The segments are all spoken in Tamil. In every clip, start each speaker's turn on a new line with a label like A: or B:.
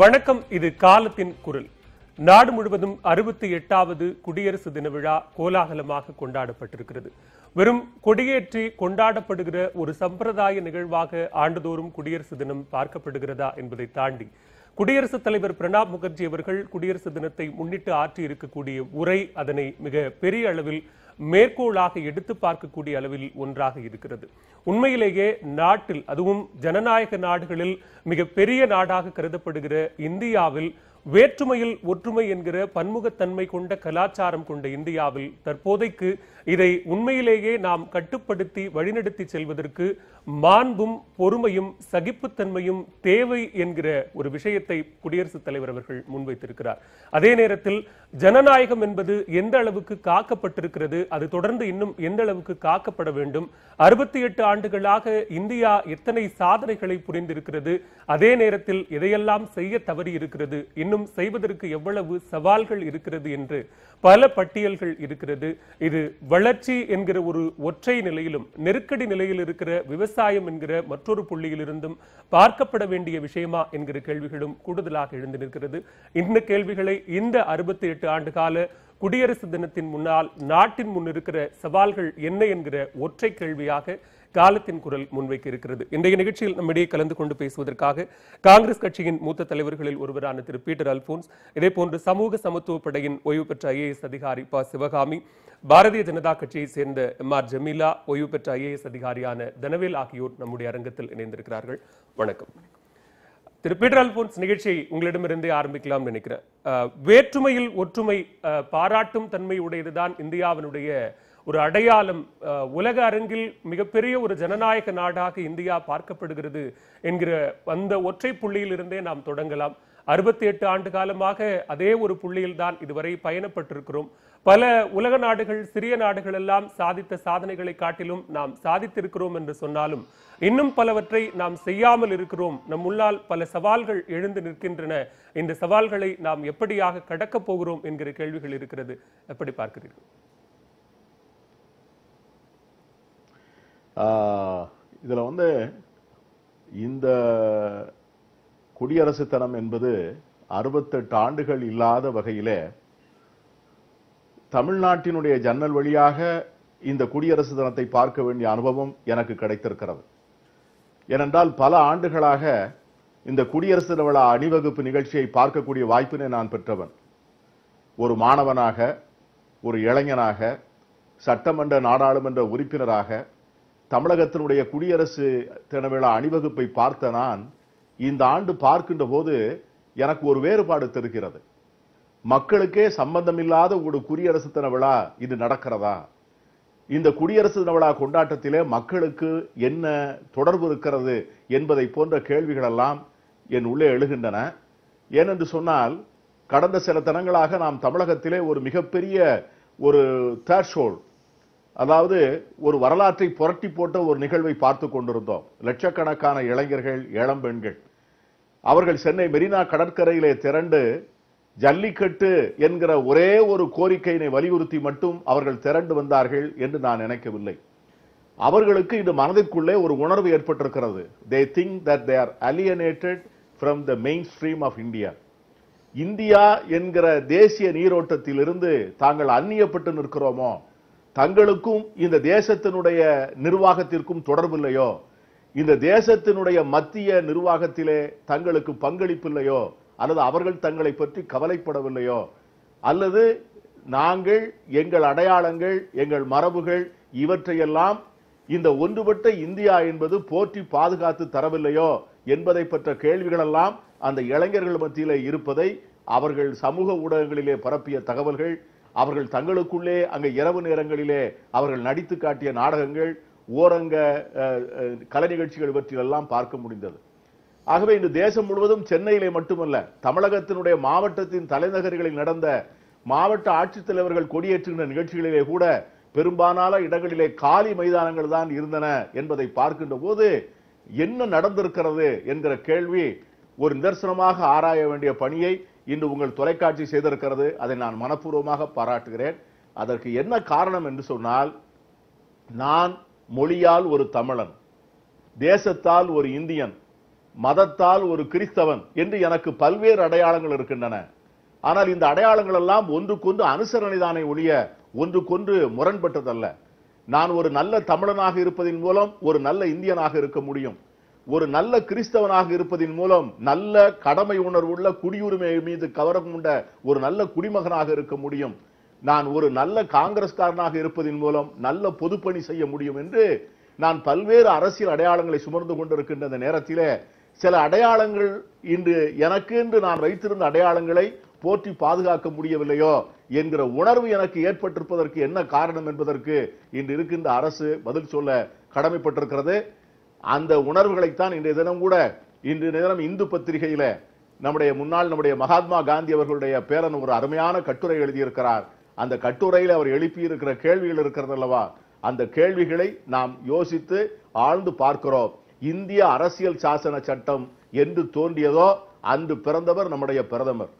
A: வணக்கம் இது காலத்தின் குரல் நாடு முழுவதும் அறுபத்தி எட்டாவது குடியரசு தின விழா கோலாகலமாக கொண்டாடப்பட்டிருக்கிறது வெறும் கொடியேற்றி கொண்டாடப்படுகிற ஒரு சம்பிரதாய நிகழ்வாக ஆண்டுதோறும் குடியரசு தினம் பார்க்கப்படுகிறதா என்பதை தாண்டி குடியரசுத் தலைவர் பிரணாப் முகர்ஜி அவர்கள் குடியரசு தினத்தை முன்னிட்டு ஆற்றி இருக்கக்கூடிய உரை அதனை மிக பெரிய அளவில் மேற்கோளாக எடுத்து பார்க்கக்கூடிய அளவில் ஒன்றாக இருக்கிறது உண்மையிலேயே நாட்டில் அதுவும் ஜனநாயக நாடுகளில் மிக பெரிய நாடாக கருதப்படுகிற இந்தியாவில் வேற்றுமையில் ஒற்றுமை என்கிற பன்முகத்தன்மை கொண்ட கலாச்சாரம் கொண்ட இந்தியாவில் தற்போதைக்கு இதை உண்மையிலேயே நாம் கட்டுப்படுத்தி வழிநடத்தி செல்வதற்கு மாண்பும் பொறுமையும் சகிப்புத்தன்மையும் தேவை என்கிற ஒரு விஷயத்தை குடியரசுத் தலைவர் அவர்கள் முன்வைத்திருக்கிறார் அதே நேரத்தில் ஜனநாயகம் என்பது எந்த அளவுக்கு காக்கப்பட்டிருக்கிறது அது தொடர்ந்து இன்னும் எந்த அளவுக்கு காக்கப்பட வேண்டும் அறுபத்தி எட்டு ஆண்டுகளாக இந்தியா எத்தனை சாதனைகளை புரிந்திருக்கிறது அதே நேரத்தில் எதையெல்லாம் செய்ய தவறி இருக்கிறது இன்னும் செய்வதற்கு எவ்வளவு சவால்கள் இருக்கிறது என்று பல பட்டியல்கள் இருக்கிறது இது வளர்ச்சி என்கிற ஒரு ஒற்றை நிலையிலும் நெருக்கடி நிலையில் இருக்கிற விவசாயம் என்கிற மற்றொரு புள்ளியிலிருந்தும் பார்க்கப்பட வேண்டிய விஷயமா என்கிற கேள்விகளும் கூடுதலாக எழுந்து நிற்கிறது இந்த கேள்விகளை இந்த அறுபத்தி எட்டு ஆண்டு கால குடியரசு தினத்தின் முன்னால் நாட்டின் முன் இருக்கிற சவால்கள் என்ன என்கிற ஒற்றை கேள்வியாக காலத்தின் குரல் முன்வைக்க இருக்கிறது இன்றைய நிகழ்ச்சியில் நம்மிடையே கலந்து கொண்டு பேசுவதற்காக காங்கிரஸ் கட்சியின் மூத்த தலைவர்களில் ஒருவரான திரு பீட்டர் அல்போன்ஸ் இதேபோன்று சமூக சமத்துவ படையின் ஓய்வு பெற்ற ஐஏஎஸ் அதிகாரி ப சிவகாமி பாரதிய ஜனதா கட்சியைச் சேர்ந்த எம் ஆர் ஜமீலா ஓய்வு பெற்ற ஐஏஎஸ் அதிகாரியான தனவேல் ஆகியோர் நம்முடைய அரங்கத்தில் இணைந்திருக்கிறார்கள் வணக்கம் திரு பீட்டர் அல்போன்ஸ் நிகழ்ச்சியை உங்களிடமிருந்தே ஆரம்பிக்கலாம் நினைக்கிறேன் வேற்றுமையில் ஒற்றுமை பாராட்டும் தன்மை உடையதுதான் இந்தியாவினுடைய ஒரு அடையாளம் உலக அரங்கில் மிகப்பெரிய ஒரு ஜனநாயக நாடாக இந்தியா பார்க்கப்படுகிறது என்கிற அந்த ஒற்றை புள்ளியிலிருந்தே நாம் தொடங்கலாம் அறுபத்தி எட்டு ஆண்டு காலமாக அதே ஒரு தான் இதுவரை பயணப்பட்டிருக்கிறோம் பல உலக நாடுகள் சிறிய நாடுகள் எல்லாம் சாதித்த சாதனைகளை காட்டிலும் நாம் சாதித்திருக்கிறோம் என்று சொன்னாலும் இன்னும் பலவற்றை நாம் செய்யாமல் இருக்கிறோம் நம் முன்னால் பல சவால்கள் எழுந்து நிற்கின்றன இந்த சவால்களை நாம் எப்படியாக கடக்கப் போகிறோம் என்கிற கேள்விகள் இருக்கிறது எப்படி பார்க்கிறீர்கள்
B: இதில் வந்து இந்த குடியரசுத்தனம் என்பது அறுபத்தெட்டு ஆண்டுகள் இல்லாத வகையிலே தமிழ்நாட்டினுடைய ஜன்னல் வழியாக இந்த குடியரசு தினத்தை பார்க்க வேண்டிய அனுபவம் எனக்கு கிடைத்திருக்கிறது ஏனென்றால் பல ஆண்டுகளாக இந்த குடியரசு தின விழா அணிவகுப்பு நிகழ்ச்சியை பார்க்கக்கூடிய வாய்ப்பினை நான் பெற்றவன் ஒரு மாணவனாக ஒரு இளைஞனாக சட்டமன்ற நாடாளுமன்ற உறுப்பினராக தமிழகத்தினுடைய குடியரசு தின விழா அணிவகுப்பை பார்த்த நான் இந்த ஆண்டு பார்க்கின்ற போது எனக்கு ஒரு வேறுபாடு தெரிகிறது மக்களுக்கே சம்பந்தமில்லாத ஒரு குடியரசு தின விழா இது நடக்கிறதா இந்த குடியரசு தின விழா கொண்டாட்டத்திலே மக்களுக்கு என்ன தொடர்பு இருக்கிறது என்பதை போன்ற கேள்விகளெல்லாம் என் உள்ளே எழுகின்றன ஏனென்று சொன்னால் கடந்த சில தினங்களாக நாம் தமிழகத்திலே ஒரு மிகப்பெரிய ஒரு தேர்ஷோல் அதாவது ஒரு வரலாற்றை புரட்டி போட்ட ஒரு நிகழ்வை பார்த்து கொண்டிருந்தோம் லட்சக்கணக்கான இளைஞர்கள் இளம்பெண்கள் அவர்கள் சென்னை மெரினா கடற்கரையிலே திரண்டு ஜல்லிக்கட்டு என்கிற ஒரே ஒரு கோரிக்கையினை வலியுறுத்தி மட்டும் அவர்கள் திரண்டு வந்தார்கள் என்று நான் நினைக்கவில்லை அவர்களுக்கு இது மனதிற்குள்ளே ஒரு உணர்வு ஏற்பட்டிருக்கிறது they think that they are alienated from the mainstream of India India என்கிற தேசிய நீரோட்டத்திலிருந்து தாங்கள் அந்நியப்பட்டு நிற்கிறோமோ தங்களுக்கும் இந்த தேசத்தினுடைய நிர்வாகத்திற்கும் தொடர்பு இல்லையோ இந்த தேசத்தினுடைய மத்திய நிர்வாகத்திலே தங்களுக்கு பங்களிப்பு இல்லையோ அல்லது அவர்கள் தங்களை பற்றி கவலைப்படவில்லையோ அல்லது நாங்கள் எங்கள் அடையாளங்கள் எங்கள் மரபுகள் இவற்றையெல்லாம் இந்த ஒன்றுபட்ட இந்தியா என்பது போற்றி பாதுகாத்து தரவில்லையோ என்பதை பற்ற கேள்விகளெல்லாம் அந்த இளைஞர்கள் மத்தியிலே இருப்பதை அவர்கள் சமூக ஊடகங்களிலே பரப்பிய தகவல்கள் அவர்கள் தங்களுக்குள்ளே அங்கே இரவு நேரங்களிலே அவர்கள் நடித்து காட்டிய நாடகங்கள் ஓரங்க கலை நிகழ்ச்சிகள் இவற்றிலெல்லாம் பார்க்க முடிந்தது ஆகவே இன்று தேசம் முழுவதும் சென்னையிலே மட்டுமல்ல தமிழகத்தினுடைய மாவட்டத்தின் தலைநகர்களில் நடந்த மாவட்ட ஆட்சித்தலைவர்கள் கொடியேற்றுகின்ற நிகழ்ச்சிகளிலே கூட பெரும்பாலான இடங்களிலே காலி மைதானங்கள் தான் இருந்தன என்பதை பார்க்கின்ற போது என்ன நடந்திருக்கிறது என்கிற கேள்வி ஒரு நிதர்சனமாக ஆராய வேண்டிய பணியை இன்று உங்கள் தொலைக்காட்சி செய்திருக்கிறது அதை நான் மனப்பூர்வமாக பாராட்டுகிறேன் அதற்கு என்ன காரணம் என்று சொன்னால் நான் மொழியால் ஒரு தமிழன் தேசத்தால் ஒரு இந்தியன் மதத்தால் ஒரு கிறிஸ்தவன் என்று எனக்கு பல்வேறு அடையாளங்கள் இருக்கின்றன ஆனால் இந்த அடையாளங்கள் எல்லாம் ஒன்றுக்கொன்று அனுசரணைதானே ஒழிய ஒன்றுக்கொன்று முரண்பட்டதல்ல நான் ஒரு நல்ல தமிழனாக இருப்பதன் மூலம் ஒரு நல்ல இந்தியனாக இருக்க முடியும் ஒரு நல்ல கிறிஸ்தவனாக இருப்பதின் மூலம் நல்ல கடமை உணர்வுள்ள குடியுரிமை மீது கவரம் கொண்ட ஒரு நல்ல குடிமகனாக இருக்க முடியும் நான் ஒரு நல்ல காங்கிரஸ்காரனாக இருப்பதின் மூலம் நல்ல பொதுப்பணி செய்ய முடியும் என்று நான் பல்வேறு அரசியல் அடையாளங்களை சுமர்ந்து கொண்டிருக்கின்ற இந்த நேரத்தில் சில அடையாளங்கள் இன்று எனக்கு என்று நான் வைத்திருந்த அடையாளங்களை போற்றி பாதுகாக்க முடியவில்லையோ என்கிற உணர்வு எனக்கு ஏற்பட்டிருப்பதற்கு என்ன காரணம் என்பதற்கு இன்று இருக்கின்ற அரசு பதில் சொல்ல கடமைப்பட்டிருக்கிறது அந்த உணர்வுகளைத்தான் இன்றைய தினம் கூட இன்றைய தினம் இந்து பத்திரிகையில நம்முடைய முன்னாள் நம்முடைய மகாத்மா காந்தி அவர்களுடைய பேரன் ஒரு அருமையான கட்டுரை எழுதியிருக்கிறார் அந்த கட்டுரையில் அவர் எழுப்பியிருக்கிற கேள்விகள் இருக்கிறது அல்லவா அந்த கேள்விகளை நாம் யோசித்து ஆழ்ந்து பார்க்கிறோம் இந்திய அரசியல் சாசன சட்டம் என்று தோன்றியதோ அன்று பிறந்தவர் நம்முடைய பிரதமர்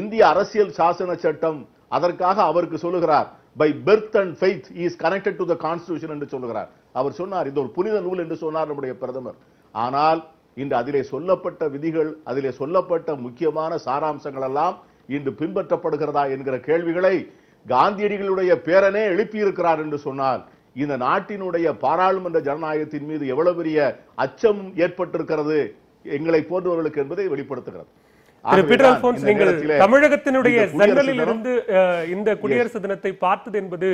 B: இந்திய அரசியல் சாசன சட்டம் அதற்காக அவருக்கு சொல்லுகிறார் by birth and faith is connected to the constitution என்று சொல்லுகிறார் அவர் சொன்னார் இது ஒரு புனித நூல் என்று சொன்னார் நம்முடைய பிரதமர் ஆனால் இன்று அதிலே சொல்லப்பட்ட விதிகள் அதிலே சொல்லப்பட்ட முக்கியமான சாராம்சங்கள் எல்லாம் இன்று பின்பற்றப்படுகிறதா என்கிற கேள்விகளை காந்தியடிகளுடைய பேரனே எழுப்பியிருக்கிறார் என்று சொன்னால் இந்த நாட்டினுடைய பாராளுமன்ற ஜனநாயகத்தின் மீது எவ்வளவு பெரிய அச்சம் ஏற்பட்டிருக்கிறது எங்களை போன்றவர்களுக்கு என்பதை வெளிப்படுத்துகிறது தமிழகத்தினுடைய
A: இந்த குடியரசு தினத்தை பார்த்தது என்பது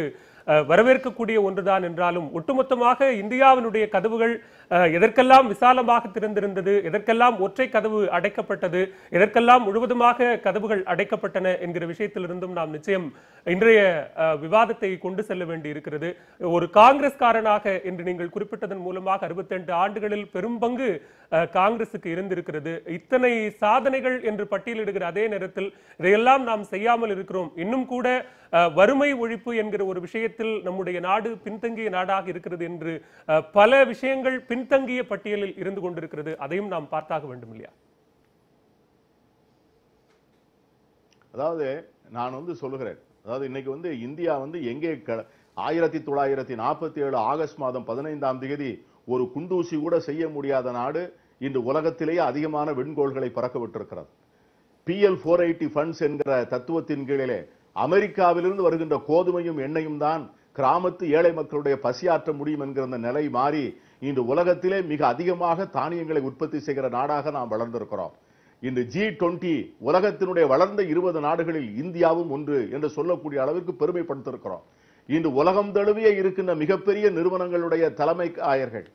A: வரவேற்கக்கூடிய ஒன்றுதான் என்றாலும் ஒட்டுமொத்தமாக இந்தியாவினுடைய கதவுகள் எதற்கெல்லாம் விசாலமாக திறந்திருந்தது எதற்கெல்லாம் ஒற்றை கதவு அடைக்கப்பட்டது எதற்கெல்லாம் முழுவதுமாக கதவுகள் அடைக்கப்பட்டன என்கிற விஷயத்திலிருந்தும் நாம் நிச்சயம் இன்றைய விவாதத்தை கொண்டு செல்ல வேண்டி இருக்கிறது ஒரு காங்கிரஸ்காரனாக என்று நீங்கள் குறிப்பிட்டதன் மூலமாக அறுபத்தி ஆண்டுகளில் பெரும்பங்கு காங்கிரசுக்கு இருந்திருக்கிறது இத்தனை சாதனைகள் என்று பட்டியலிடுகிற அதே நேரத்தில் இதையெல்லாம் நாம் செய்யாமல் இருக்கிறோம் இன்னும் கூட வறுமை ஒழிப்பு என்கிற ஒரு விஷயத்தில் நம்முடைய நாடு பின்தங்கிய நாடாக இருக்கிறது என்று பல விஷயங்கள் பின்தங்கிய பட்டியலில் இருந்து கொண்டிருக்கிறது அதையும் நாம் பார்த்தாக வேண்டும் இல்லையா
B: அதாவது நான் வந்து சொல்லுகிறேன் அதாவது இன்னைக்கு வந்து இந்தியா வந்து எங்கே ஆயிரத்தி தொள்ளாயிரத்தி நாற்பத்தி ஏழு ஆகஸ்ட் மாதம் பதினைந்தாம் தேதி ஒரு குண்டூசி கூட செய்ய முடியாத நாடு இன்று உலகத்திலேயே அதிகமான வெண்கோள்களை பறக்க விட்டிருக்கிறது பிஎல் ஃபோர் எயிட்டி ஃபண்ட்ஸ் என்கிற தத்துவத்தின் கீழே அமெரிக்காவிலிருந்து வருகின்ற கோதுமையும் எண்ணெயும் தான் கிராமத்து ஏழை மக்களுடைய பசியாற்ற முடியும் என்கிற அந்த நிலை மாறி இன்று உலகத்திலே மிக அதிகமாக தானியங்களை உற்பத்தி செய்கிற நாடாக நாம் வளர்ந்திருக்கிறோம் இன்று ஜி டுவெண்டி உலகத்தினுடைய வளர்ந்த இருபது நாடுகளில் இந்தியாவும் ஒன்று என்று சொல்லக்கூடிய அளவிற்கு பெருமைப்படுத்திருக்கிறோம் இன்று உலகம் தழுவிய இருக்கின்ற மிகப்பெரிய நிறுவனங்களுடைய தலைமை ஆயர்கள்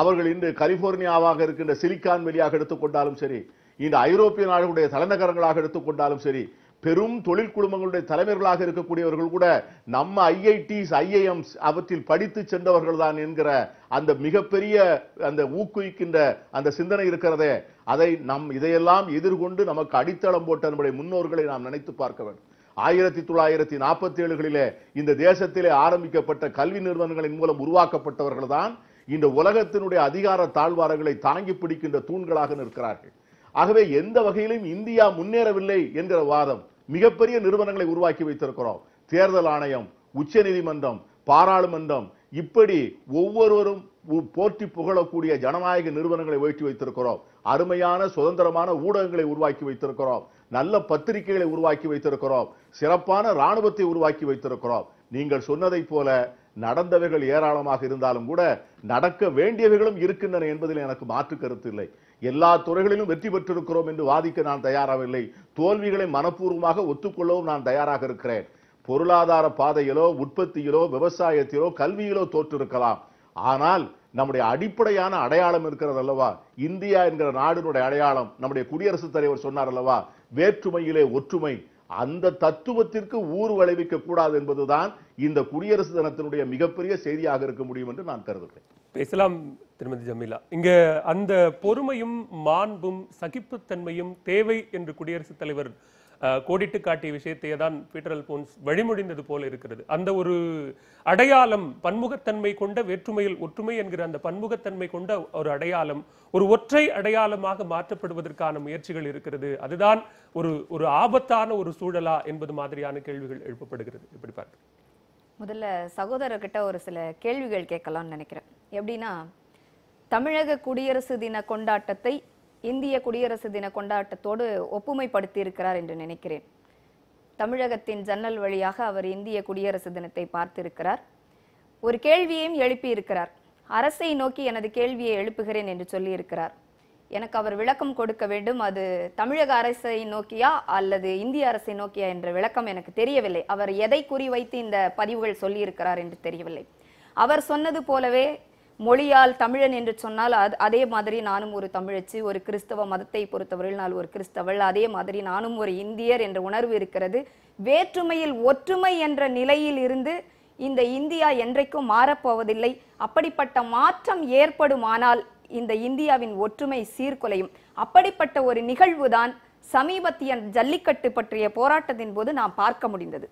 B: அவர்கள் இன்று கலிபோர்னியாவாக இருக்கின்ற சிலிக்கான் வெளியாக எடுத்துக்கொண்டாலும் சரி இன்று ஐரோப்பிய நாடுகளுடைய தலைநகரங்களாக எடுத்துக்கொண்டாலும் சரி பெரும் தொழில் குழுமங்களுடைய தலைவர்களாக இருக்கக்கூடியவர்கள் கூட நம்ம ஐஐடிஸ் ஐஐஎம்ஸ் அவற்றில் படித்து சென்றவர்கள் தான் என்கிற அந்த மிகப்பெரிய அந்த ஊக்குவிக்கின்ற அந்த சிந்தனை இருக்கிறதே அதை நம் இதையெல்லாம் எதிர்கொண்டு நமக்கு அடித்தளம் போட்ட நம்முடைய முன்னோர்களை நாம் நினைத்து பார்க்க வேண்டும் ஆயிரத்தி தொள்ளாயிரத்தி நாற்பத்தி ஏழுகளிலே இந்த தேசத்திலே ஆரம்பிக்கப்பட்ட கல்வி நிறுவனங்களின் மூலம் உருவாக்கப்பட்டவர்கள் தான் இந்த உலகத்தினுடைய அதிகார தாழ்வாரங்களை தாங்கி பிடிக்கின்ற தூண்களாக நிற்கிறார்கள் ஆகவே எந்த வகையிலும் இந்தியா முன்னேறவில்லை என்கிற வாதம் மிகப்பெரிய நிறுவனங்களை உருவாக்கி வைத்திருக்கிறோம் தேர்தல் ஆணையம் உச்ச நீதிமன்றம் பாராளுமன்றம் இப்படி ஒவ்வொருவரும் போற்றி புகழக்கூடிய ஜனநாயக நிறுவனங்களை ஒய்ட்டி வைத்திருக்கிறோம் அருமையான சுதந்திரமான ஊடகங்களை உருவாக்கி வைத்திருக்கிறோம் நல்ல பத்திரிகைகளை உருவாக்கி வைத்திருக்கிறோம் சிறப்பான ராணுவத்தை உருவாக்கி வைத்திருக்கிறோம் நீங்கள் சொன்னதைப் போல நடந்தவைகள் ஏராளமாக இருந்தாலும் கூட நடக்க வேண்டியவைகளும் இருக்கின்றன என்பதில் எனக்கு மாற்று கருத்து இல்லை எல்லா துறைகளிலும் வெற்றி பெற்றிருக்கிறோம் என்று வாதிக்க நான் தயாராகவில்லை தோல்விகளை மனப்பூர்வமாக ஒத்துக்கொள்ளவும் நான் தயாராக இருக்கிறேன் பொருளாதார பாதையிலோ உற்பத்தியிலோ விவசாயத்திலோ கல்வியிலோ தோற்றிருக்கலாம் ஆனால் நம்முடைய அடிப்படையான அடையாளம் இருக்கிறது அல்லவா இந்தியா என்கிற நாடினுடைய அடையாளம் நம்முடைய குடியரசுத் தலைவர் சொன்னார் அல்லவா வேற்றுமையிலே ஒற்றுமை அந்த தத்துவத்திற்கு ஊர் விளைவிக்க கூடாது என்பதுதான் இந்த குடியரசு தினத்தினுடைய மிகப்பெரிய செய்தியாக இருக்க முடியும் என்று நான் கருதுகிறேன்
A: இஸ்லாம் திருமதி ஜமீலா இங்கே அந்த பொறுமையும் மாண்பும் சகிப்புத்தன்மையும் தேவை என்று குடியரசுத் தலைவர் கோடிட்டு காட்டிய விஷயத்தையே தான் பீட்டர் அல்போன்ஸ் வழிமுடிந்தது போல இருக்கிறது அந்த ஒரு அடையாளம் பன்முகத்தன்மை கொண்ட வேற்றுமையில் ஒற்றுமை என்கிற அந்த பன்முகத்தன்மை கொண்ட ஒரு அடையாளம் ஒரு ஒற்றை அடையாளமாக மாற்றப்படுவதற்கான முயற்சிகள் இருக்கிறது அதுதான் ஒரு ஒரு ஆபத்தான ஒரு சூழலா என்பது மாதிரியான கேள்விகள் எழுப்பப்படுகிறது இப்படி பார்க்க
C: முதல்ல சகோதரர்கிட்ட ஒரு சில கேள்விகள் கேட்கலாம்னு நினைக்கிறேன் எப்படின்னா தமிழக குடியரசு தின கொண்டாட்டத்தை இந்திய குடியரசு தின கொண்டாட்டத்தோடு ஒப்புமைப்படுத்தி இருக்கிறார் என்று நினைக்கிறேன் தமிழகத்தின் ஜன்னல் வழியாக அவர் இந்திய குடியரசு தினத்தை பார்த்திருக்கிறார் ஒரு கேள்வியையும் எழுப்பியிருக்கிறார் அரசை நோக்கி எனது கேள்வியை எழுப்புகிறேன் என்று சொல்லியிருக்கிறார் எனக்கு அவர் விளக்கம் கொடுக்க வேண்டும் அது தமிழக அரசை நோக்கியா அல்லது இந்திய அரசை நோக்கியா என்ற விளக்கம் எனக்கு தெரியவில்லை அவர் எதை குறிவைத்து இந்த பதிவுகள் சொல்லியிருக்கிறார் என்று தெரியவில்லை அவர் சொன்னது போலவே மொழியால் தமிழன் என்று சொன்னால் அது அதே மாதிரி நானும் ஒரு தமிழச்சி ஒரு கிறிஸ்தவ மதத்தை பொறுத்தவரையில் நான் ஒரு கிறிஸ்தவள் அதே மாதிரி நானும் ஒரு இந்தியர் என்ற உணர்வு இருக்கிறது வேற்றுமையில் ஒற்றுமை என்ற நிலையில் இருந்து இந்த இந்தியா என்றைக்கும் மாறப்போவதில்லை அப்படிப்பட்ட மாற்றம் ஏற்படுமானால் இந்த இந்தியாவின் ஒற்றுமை சீர்குலையும் அப்படிப்பட்ட ஒரு நிகழ்வுதான் சமீபத்திய ஜல்லிக்கட்டு பற்றிய போராட்டத்தின் போது நாம் பார்க்க முடிந்தது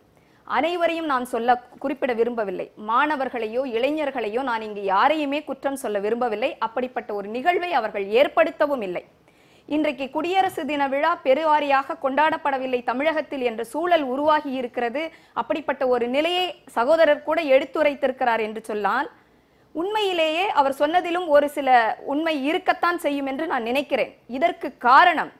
C: அனைவரையும் நான் சொல்ல குறிப்பிட விரும்பவில்லை மாணவர்களையோ இளைஞர்களையோ நான் இங்கு யாரையுமே குற்றம் சொல்ல விரும்பவில்லை அப்படிப்பட்ட ஒரு நிகழ்வை அவர்கள் ஏற்படுத்தவும் இல்லை இன்றைக்கு குடியரசு தின விழா பெருவாரியாக கொண்டாடப்படவில்லை தமிழகத்தில் என்ற சூழல் உருவாகி இருக்கிறது அப்படிப்பட்ட ஒரு நிலையை சகோதரர் கூட எடுத்துரைத்திருக்கிறார் என்று சொன்னால் உண்மையிலேயே அவர் சொன்னதிலும் ஒரு சில உண்மை இருக்கத்தான் செய்யும் என்று நான் நினைக்கிறேன் இதற்கு காரணம்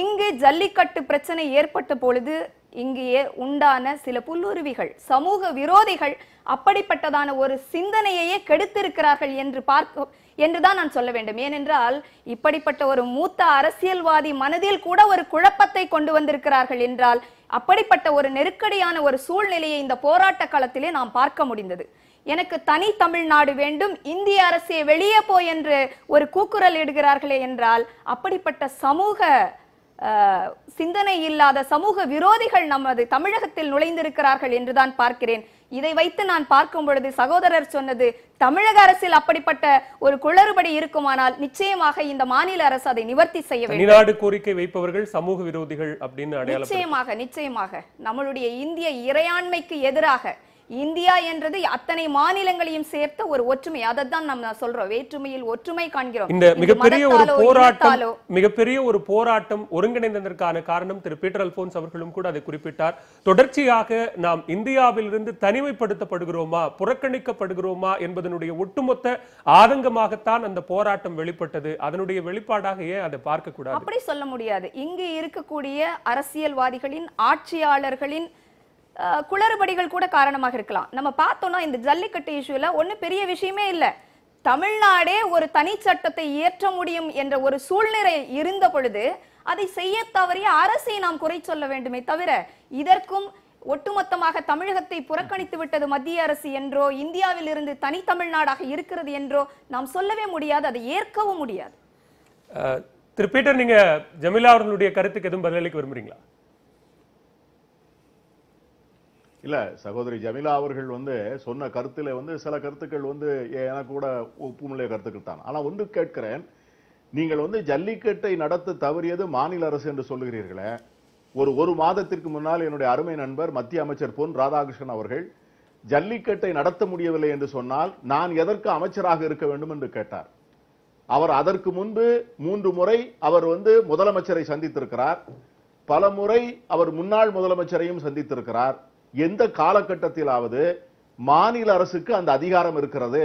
C: இங்கு ஜல்லிக்கட்டு பிரச்சனை ஏற்பட்ட பொழுது இங்கேயே உண்டான சில புல்லுருவிகள் சமூக விரோதிகள் அப்படிப்பட்டதான ஒரு சிந்தனையையே கெடுத்திருக்கிறார்கள் என்று பார்க்க என்றுதான் நான் சொல்ல வேண்டும் ஏனென்றால் இப்படிப்பட்ட ஒரு மூத்த அரசியல்வாதி மனதில் கூட ஒரு குழப்பத்தை கொண்டு வந்திருக்கிறார்கள் என்றால் அப்படிப்பட்ட ஒரு நெருக்கடியான ஒரு சூழ்நிலையை இந்த போராட்ட காலத்திலே நாம் பார்க்க முடிந்தது எனக்கு தனி தமிழ்நாடு வேண்டும் இந்திய அரசே வெளியே போ என்று ஒரு கூக்குரல் இடுகிறார்களே என்றால் அப்படிப்பட்ட சமூக சிந்தனை இல்லாத சமூக விரோதிகள் நமது தமிழகத்தில் நுழைந்திருக்கிறார்கள் என்றுதான் பார்க்கிறேன் இதை வைத்து நான் பார்க்கும் பொழுது சகோதரர் சொன்னது தமிழக அரசில் அப்படிப்பட்ட ஒரு குளறுபடி இருக்குமானால் நிச்சயமாக இந்த மாநில அரசு அதை நிவர்த்தி செய்ய வேண்டும்
A: கோரிக்கை வைப்பவர்கள் சமூக விரோதிகள் அப்படின்னு நிச்சயமாக
C: நிச்சயமாக நம்மளுடைய இந்திய இறையாண்மைக்கு எதிராக இந்தியா என்றது அத்தனை மாநிலங்களையும் சேர்த்த ஒரு ஒற்றுமை அதை தான் நம்ம சொல்றோம் வேற்றுமையில் ஒற்றுமை காண்கிறோம் இந்த மிகப்பெரிய ஒரு போராட்டம்
A: மிகப்பெரிய ஒரு போராட்டம் ஒருங்கிணைந்ததற்கான காரணம் திரு பீட்டர் அல்போன்ஸ் அவர்களும் கூட அதை குறிப்பிட்டார் தொடர்ச்சியாக நாம் இந்தியாவிலிருந்து தனிமைப்படுத்தப்படுகிறோமா புறக்கணிக்கப்படுகிறோமா என்பதனுடைய ஒட்டுமொத்த ஆதங்கமாகத்தான் அந்த போராட்டம் வெளிப்பட்டது அதனுடைய வெளிப்பாடாக ஏன் அதை பார்க்க கூடாது அப்படி
C: சொல்ல முடியாது இங்கு இருக்கக்கூடிய அரசியல்வாதிகளின் ஆட்சியாளர்களின் குளறுபடிகள் கூட காரணமாக இருக்கலாம் நம்ம பார்த்தோம்னா இந்த ஜல்லிக்கட்டு இஷ்யூல ஒன்றும் பெரிய விஷயமே இல்லை தமிழ்நாடே ஒரு தனி சட்டத்தை இயற்ற முடியும் என்ற ஒரு சூழ்நிலை இருந்த பொழுது அதை செய்ய தவறிய அரசை நாம் குறை சொல்ல வேண்டுமே தவிர இதற்கும் ஒட்டுமொத்தமாக தமிழகத்தை புறக்கணித்து விட்டது மத்திய அரசு என்றோ இந்தியாவில் இருந்து தனி தமிழ்நாடாக இருக்கிறது என்றோ நாம் சொல்லவே முடியாது அதை ஏற்கவும் முடியாது
A: திரு பீட்டர் நீங்க ஜமீலா அவர்களுடைய கருத்துக்கு எதுவும் பதிலளிக்க விரும்புறீங்களா
B: இல்லை சகோதரி ஜமிலா அவர்கள் வந்து சொன்ன கருத்தில் வந்து சில கருத்துக்கள் வந்து எனக்கு கூட ஒப்புமுள்ள கருத்துக்கள் தான் ஆனால் ஒன்று கேட்கிறேன் நீங்கள் வந்து ஜல்லிக்கட்டை நடத்த தவறியது மாநில அரசு என்று சொல்லுகிறீர்களே ஒரு ஒரு மாதத்திற்கு முன்னால் என்னுடைய அருமை நண்பர் மத்திய அமைச்சர் பொன் ராதாகிருஷ்ணன் அவர்கள் ஜல்லிக்கட்டை நடத்த முடியவில்லை என்று சொன்னால் நான் எதற்கு அமைச்சராக இருக்க வேண்டும் என்று கேட்டார் அவர் அதற்கு முன்பு மூன்று முறை அவர் வந்து முதலமைச்சரை சந்தித்திருக்கிறார் பல முறை அவர் முன்னாள் முதலமைச்சரையும் சந்தித்திருக்கிறார் எந்த காலகட்டத்திலாவது மாநில அரசுக்கு அந்த அதிகாரம் இருக்கிறது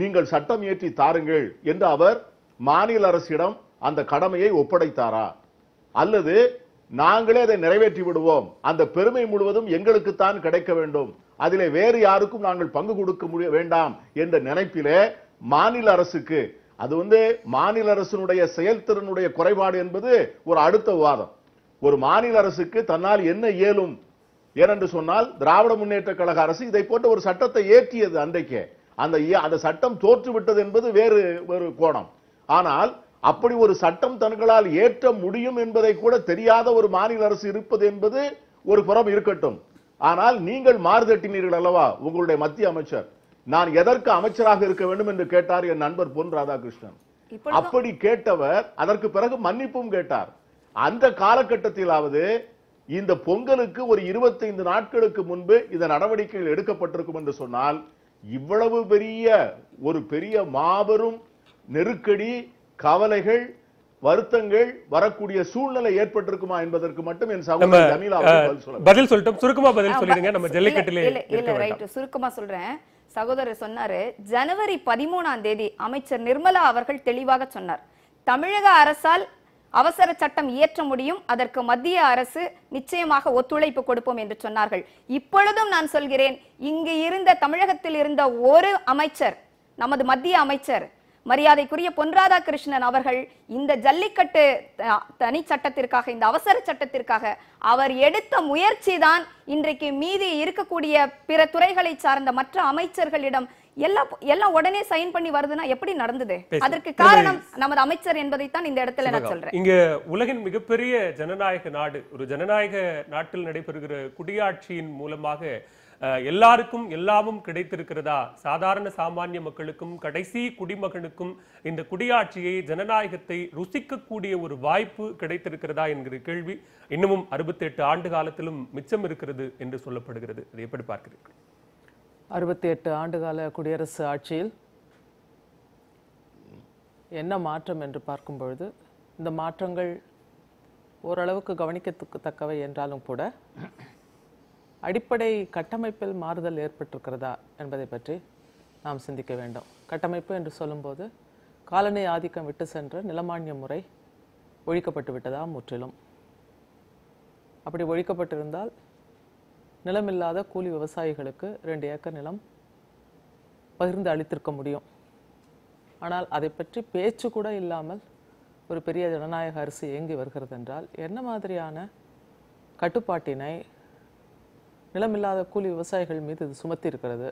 B: நீங்கள் சட்டம் இயற்றி தாருங்கள் என்று அவர் மாநில அரசிடம் அந்த கடமையை ஒப்படைத்தாரா அல்லது நாங்களே அதை நிறைவேற்றி விடுவோம் அந்த பெருமை முழுவதும் எங்களுக்குத்தான் கிடைக்க வேண்டும் அதிலே வேறு யாருக்கும் நாங்கள் பங்கு கொடுக்க முடிய வேண்டாம் என்ற நினைப்பிலே மாநில அரசுக்கு அது வந்து மாநில அரசினுடைய செயல்திறனுடைய குறைபாடு என்பது ஒரு அடுத்த வாதம் ஒரு மாநில அரசுக்கு தன்னால் என்ன இயலும் ஏனென்று சொன்னால் திராவிட முன்னேற்ற கழக அரசு இதை போன்ற ஒரு சட்டத்தை ஏற்றியது அன்றைக்கு அந்த அந்த சட்டம் தோற்றுவிட்டது என்பது வேறு ஒரு கோணம் ஆனால் அப்படி ஒரு சட்டம் தங்களால் ஏற்ற முடியும் என்பதை கூட தெரியாத ஒரு மாநில அரசு இருப்பது என்பது ஒரு புறம் இருக்கட்டும் ஆனால் நீங்கள் மாறுதட்டினீர்கள் அல்லவா உங்களுடைய மத்திய அமைச்சர் நான் எதற்கு அமைச்சராக இருக்க வேண்டும் என்று கேட்டார் என் நண்பர் பொன் ராதாகிருஷ்ணன் அப்படி கேட்டவர் அதற்கு பிறகு மன்னிப்பும் கேட்டார் அந்த காலகட்டத்திலாவது இந்த பொங்கலுக்கு ஒரு இருபத்தைந்து நாட்களுக்கு முன்பு இந்த நடவடிக்கைகள் எடுக்கப்பட்டிருக்கும் என்று சொன்னால் இவ்வளவு பெரிய ஒரு பெரிய மாபெரும் நெருக்கடி கவலைகள் வருத்தங்கள் வரக்கூடிய சூழ்நிலை ஏற்பட்டிருக்குமா என்பதற்கு மட்டும் என் சகோதரி தமிழா பதில்
A: சொல்லிட்டோம் சுருக்கமா
C: பதில் சொல்லிடுங்க நம்ம ரைட் சுருக்கமா சொல்றேன் சகோதரர் சொன்னாரு ஜனவரி பதிமூணாம் தேதி அமைச்சர் நிர்மலா அவர்கள் தெளிவாக சொன்னார் தமிழக அரசால் அவசர சட்டம் இயற்ற முடியும் அதற்கு மத்திய அரசு நிச்சயமாக ஒத்துழைப்பு கொடுப்போம் என்று சொன்னார்கள் இப்பொழுதும் நான் சொல்கிறேன் இங்கு இருந்த தமிழகத்தில் இருந்த ஒரு அமைச்சர் நமது மத்திய அமைச்சர் மரியாதைக்குரிய பொன் ராதாகிருஷ்ணன் அவர்கள் இந்த ஜல்லிக்கட்டு தனி சட்டத்திற்காக இந்த அவசர சட்டத்திற்காக அவர் எடுத்த முயற்சி தான் இன்றைக்கு மீதி இருக்கக்கூடிய பிற துறைகளை சார்ந்த மற்ற அமைச்சர்களிடம் எல்லாம் எல்லாம் உடனே சைன் பண்ணி வருதுன்னா எப்படி நடந்தது அதற்கு காரணம் நமது அமைச்சர் என்பதை இந்த இடத்துல நான் சொல்றேன்
A: இங்க உலகின் மிகப்பெரிய ஜனநாயக நாடு ஒரு ஜனநாயக நாட்டில் நடைபெறுகிற குடியாட்சியின் மூலமாக எல்லாருக்கும் எல்லாமும் கிடைத்திருக்கிறதா சாதாரண சாமானிய மக்களுக்கும் கடைசி குடிமகனுக்கும் இந்த குடியாட்சியை ஜனநாயகத்தை ருசிக்கக்கூடிய ஒரு வாய்ப்பு கிடைத்திருக்கிறதா என்கிற கேள்வி இன்னமும் அறுபத்தி எட்டு ஆண்டு காலத்திலும் மிச்சம் இருக்கிறது என்று சொல்லப்படுகிறது அதை எப்படி பார்க்கிறீர்கள்
D: அறுபத்தி எட்டு ஆண்டுகால குடியரசு ஆட்சியில் என்ன மாற்றம் என்று பார்க்கும் பொழுது இந்த மாற்றங்கள் ஓரளவுக்கு கவனிக்கத்தக்கவை என்றாலும் கூட அடிப்படை கட்டமைப்பில் மாறுதல் ஏற்பட்டிருக்கிறதா என்பதை பற்றி நாம் சிந்திக்க வேண்டும் கட்டமைப்பு என்று சொல்லும்போது காலனி ஆதிக்கம் விட்டு சென்ற நிலமானிய முறை ஒழிக்கப்பட்டு விட்டதா முற்றிலும் அப்படி ஒழிக்கப்பட்டிருந்தால் நிலமில்லாத கூலி விவசாயிகளுக்கு ரெண்டு ஏக்கர் நிலம் பகிர்ந்து அளித்திருக்க முடியும் ஆனால் அதை பற்றி பேச்சு கூட இல்லாமல் ஒரு பெரிய ஜனநாயக அரசு இயங்கி வருகிறது என்றால் என்ன மாதிரியான கட்டுப்பாட்டினை நிலமில்லாத கூலி விவசாயிகள் மீது இது சுமத்தி இருக்கிறது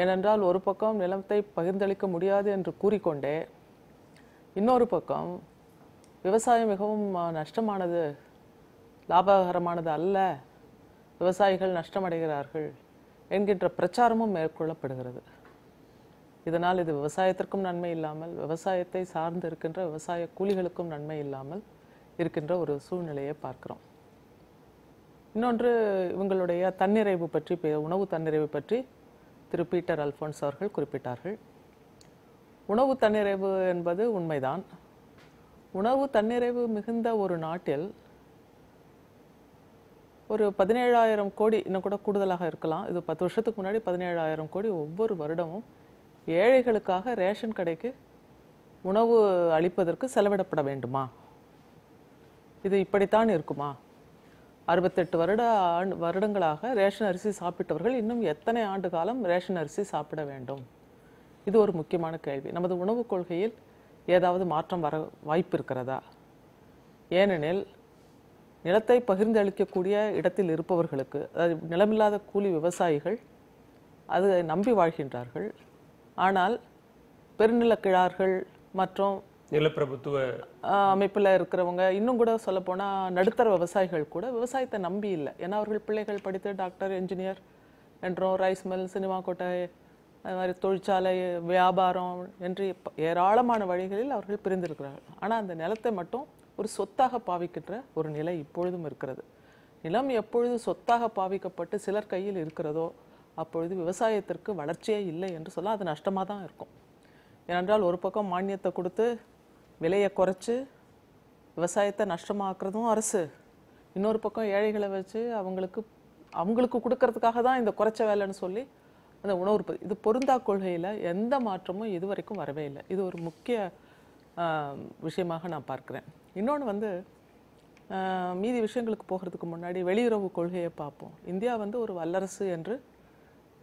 D: ஏனென்றால் ஒரு பக்கம் நிலத்தை பகிர்ந்தளிக்க முடியாது என்று கூறிக்கொண்டே இன்னொரு பக்கம் விவசாயம் மிகவும் நஷ்டமானது லாபகரமானது அல்ல விவசாயிகள் நஷ்டமடைகிறார்கள் என்கின்ற பிரச்சாரமும் மேற்கொள்ளப்படுகிறது இதனால் இது விவசாயத்திற்கும் நன்மை இல்லாமல் விவசாயத்தை சார்ந்து இருக்கின்ற விவசாய கூலிகளுக்கும் நன்மை இல்லாமல் இருக்கின்ற ஒரு சூழ்நிலையை பார்க்குறோம் இன்னொன்று இவங்களுடைய தன்னிறைவு பற்றி உணவு தன்னிறைவு பற்றி திரு பீட்டர் அல்ஃபோன்ஸ் அவர்கள் குறிப்பிட்டார்கள் உணவு தன்னிறைவு என்பது உண்மைதான் உணவு தன்னிறைவு மிகுந்த ஒரு நாட்டில் ஒரு பதினேழாயிரம் கோடி இன்னும் கூட கூடுதலாக இருக்கலாம் இது பத்து வருஷத்துக்கு முன்னாடி பதினேழாயிரம் கோடி ஒவ்வொரு வருடமும் ஏழைகளுக்காக ரேஷன் கடைக்கு உணவு அளிப்பதற்கு செலவிடப்பட வேண்டுமா இது இப்படித்தான் இருக்குமா அறுபத்தெட்டு வருட ஆண்டு வருடங்களாக ரேஷன் அரிசி சாப்பிட்டவர்கள் இன்னும் எத்தனை ஆண்டு காலம் ரேஷன் அரிசி சாப்பிட வேண்டும் இது ஒரு முக்கியமான கேள்வி நமது உணவுக் கொள்கையில் ஏதாவது மாற்றம் வர வாய்ப்பு இருக்கிறதா ஏனெனில் நிலத்தை பகிர்ந்தளிக்கக்கூடிய இடத்தில் இருப்பவர்களுக்கு அதாவது நிலமில்லாத கூலி விவசாயிகள் அதை நம்பி வாழ்கின்றார்கள் ஆனால் பெருநில கிழார்கள் மற்றும்
A: நிலப்பிரபுத்துவ
D: அமைப்பில் இருக்கிறவங்க இன்னும் கூட சொல்லப்போனால் நடுத்தர விவசாயிகள் கூட விவசாயத்தை நம்பி இல்லை ஏன்னா அவர்கள் பிள்ளைகள் படித்து டாக்டர் என்ஜினியர் என்றும் ரைஸ் மில் சினிமா கோட்டை அது மாதிரி தொழிற்சாலை வியாபாரம் என்று ஏராளமான வழிகளில் அவர்கள் பிரிந்திருக்கிறார்கள் ஆனால் அந்த நிலத்தை மட்டும் ஒரு சொத்தாக பாவிக்கின்ற ஒரு நிலை இப்பொழுதும் இருக்கிறது நிலம் எப்பொழுது சொத்தாக பாவிக்கப்பட்டு சிலர் கையில் இருக்கிறதோ அப்பொழுது விவசாயத்திற்கு வளர்ச்சியே இல்லை என்று சொல்ல அது நஷ்டமாக தான் இருக்கும் ஏனென்றால் ஒரு பக்கம் மானியத்தை கொடுத்து விலையை குறைச்சி விவசாயத்தை நஷ்டமாக்குறதும் அரசு இன்னொரு பக்கம் ஏழைகளை வச்சு அவங்களுக்கு அவங்களுக்கு கொடுக்கறதுக்காக தான் இந்த குறைச்ச வேலைன்னு சொல்லி அந்த உணவு இது பொருந்தா கொள்கையில் எந்த மாற்றமும் இதுவரைக்கும் வரவே இல்லை இது ஒரு முக்கிய விஷயமாக நான் பார்க்குறேன் இன்னொன்று வந்து மீதி விஷயங்களுக்கு போகிறதுக்கு முன்னாடி வெளியுறவு கொள்கையை பார்ப்போம் இந்தியா வந்து ஒரு வல்லரசு என்று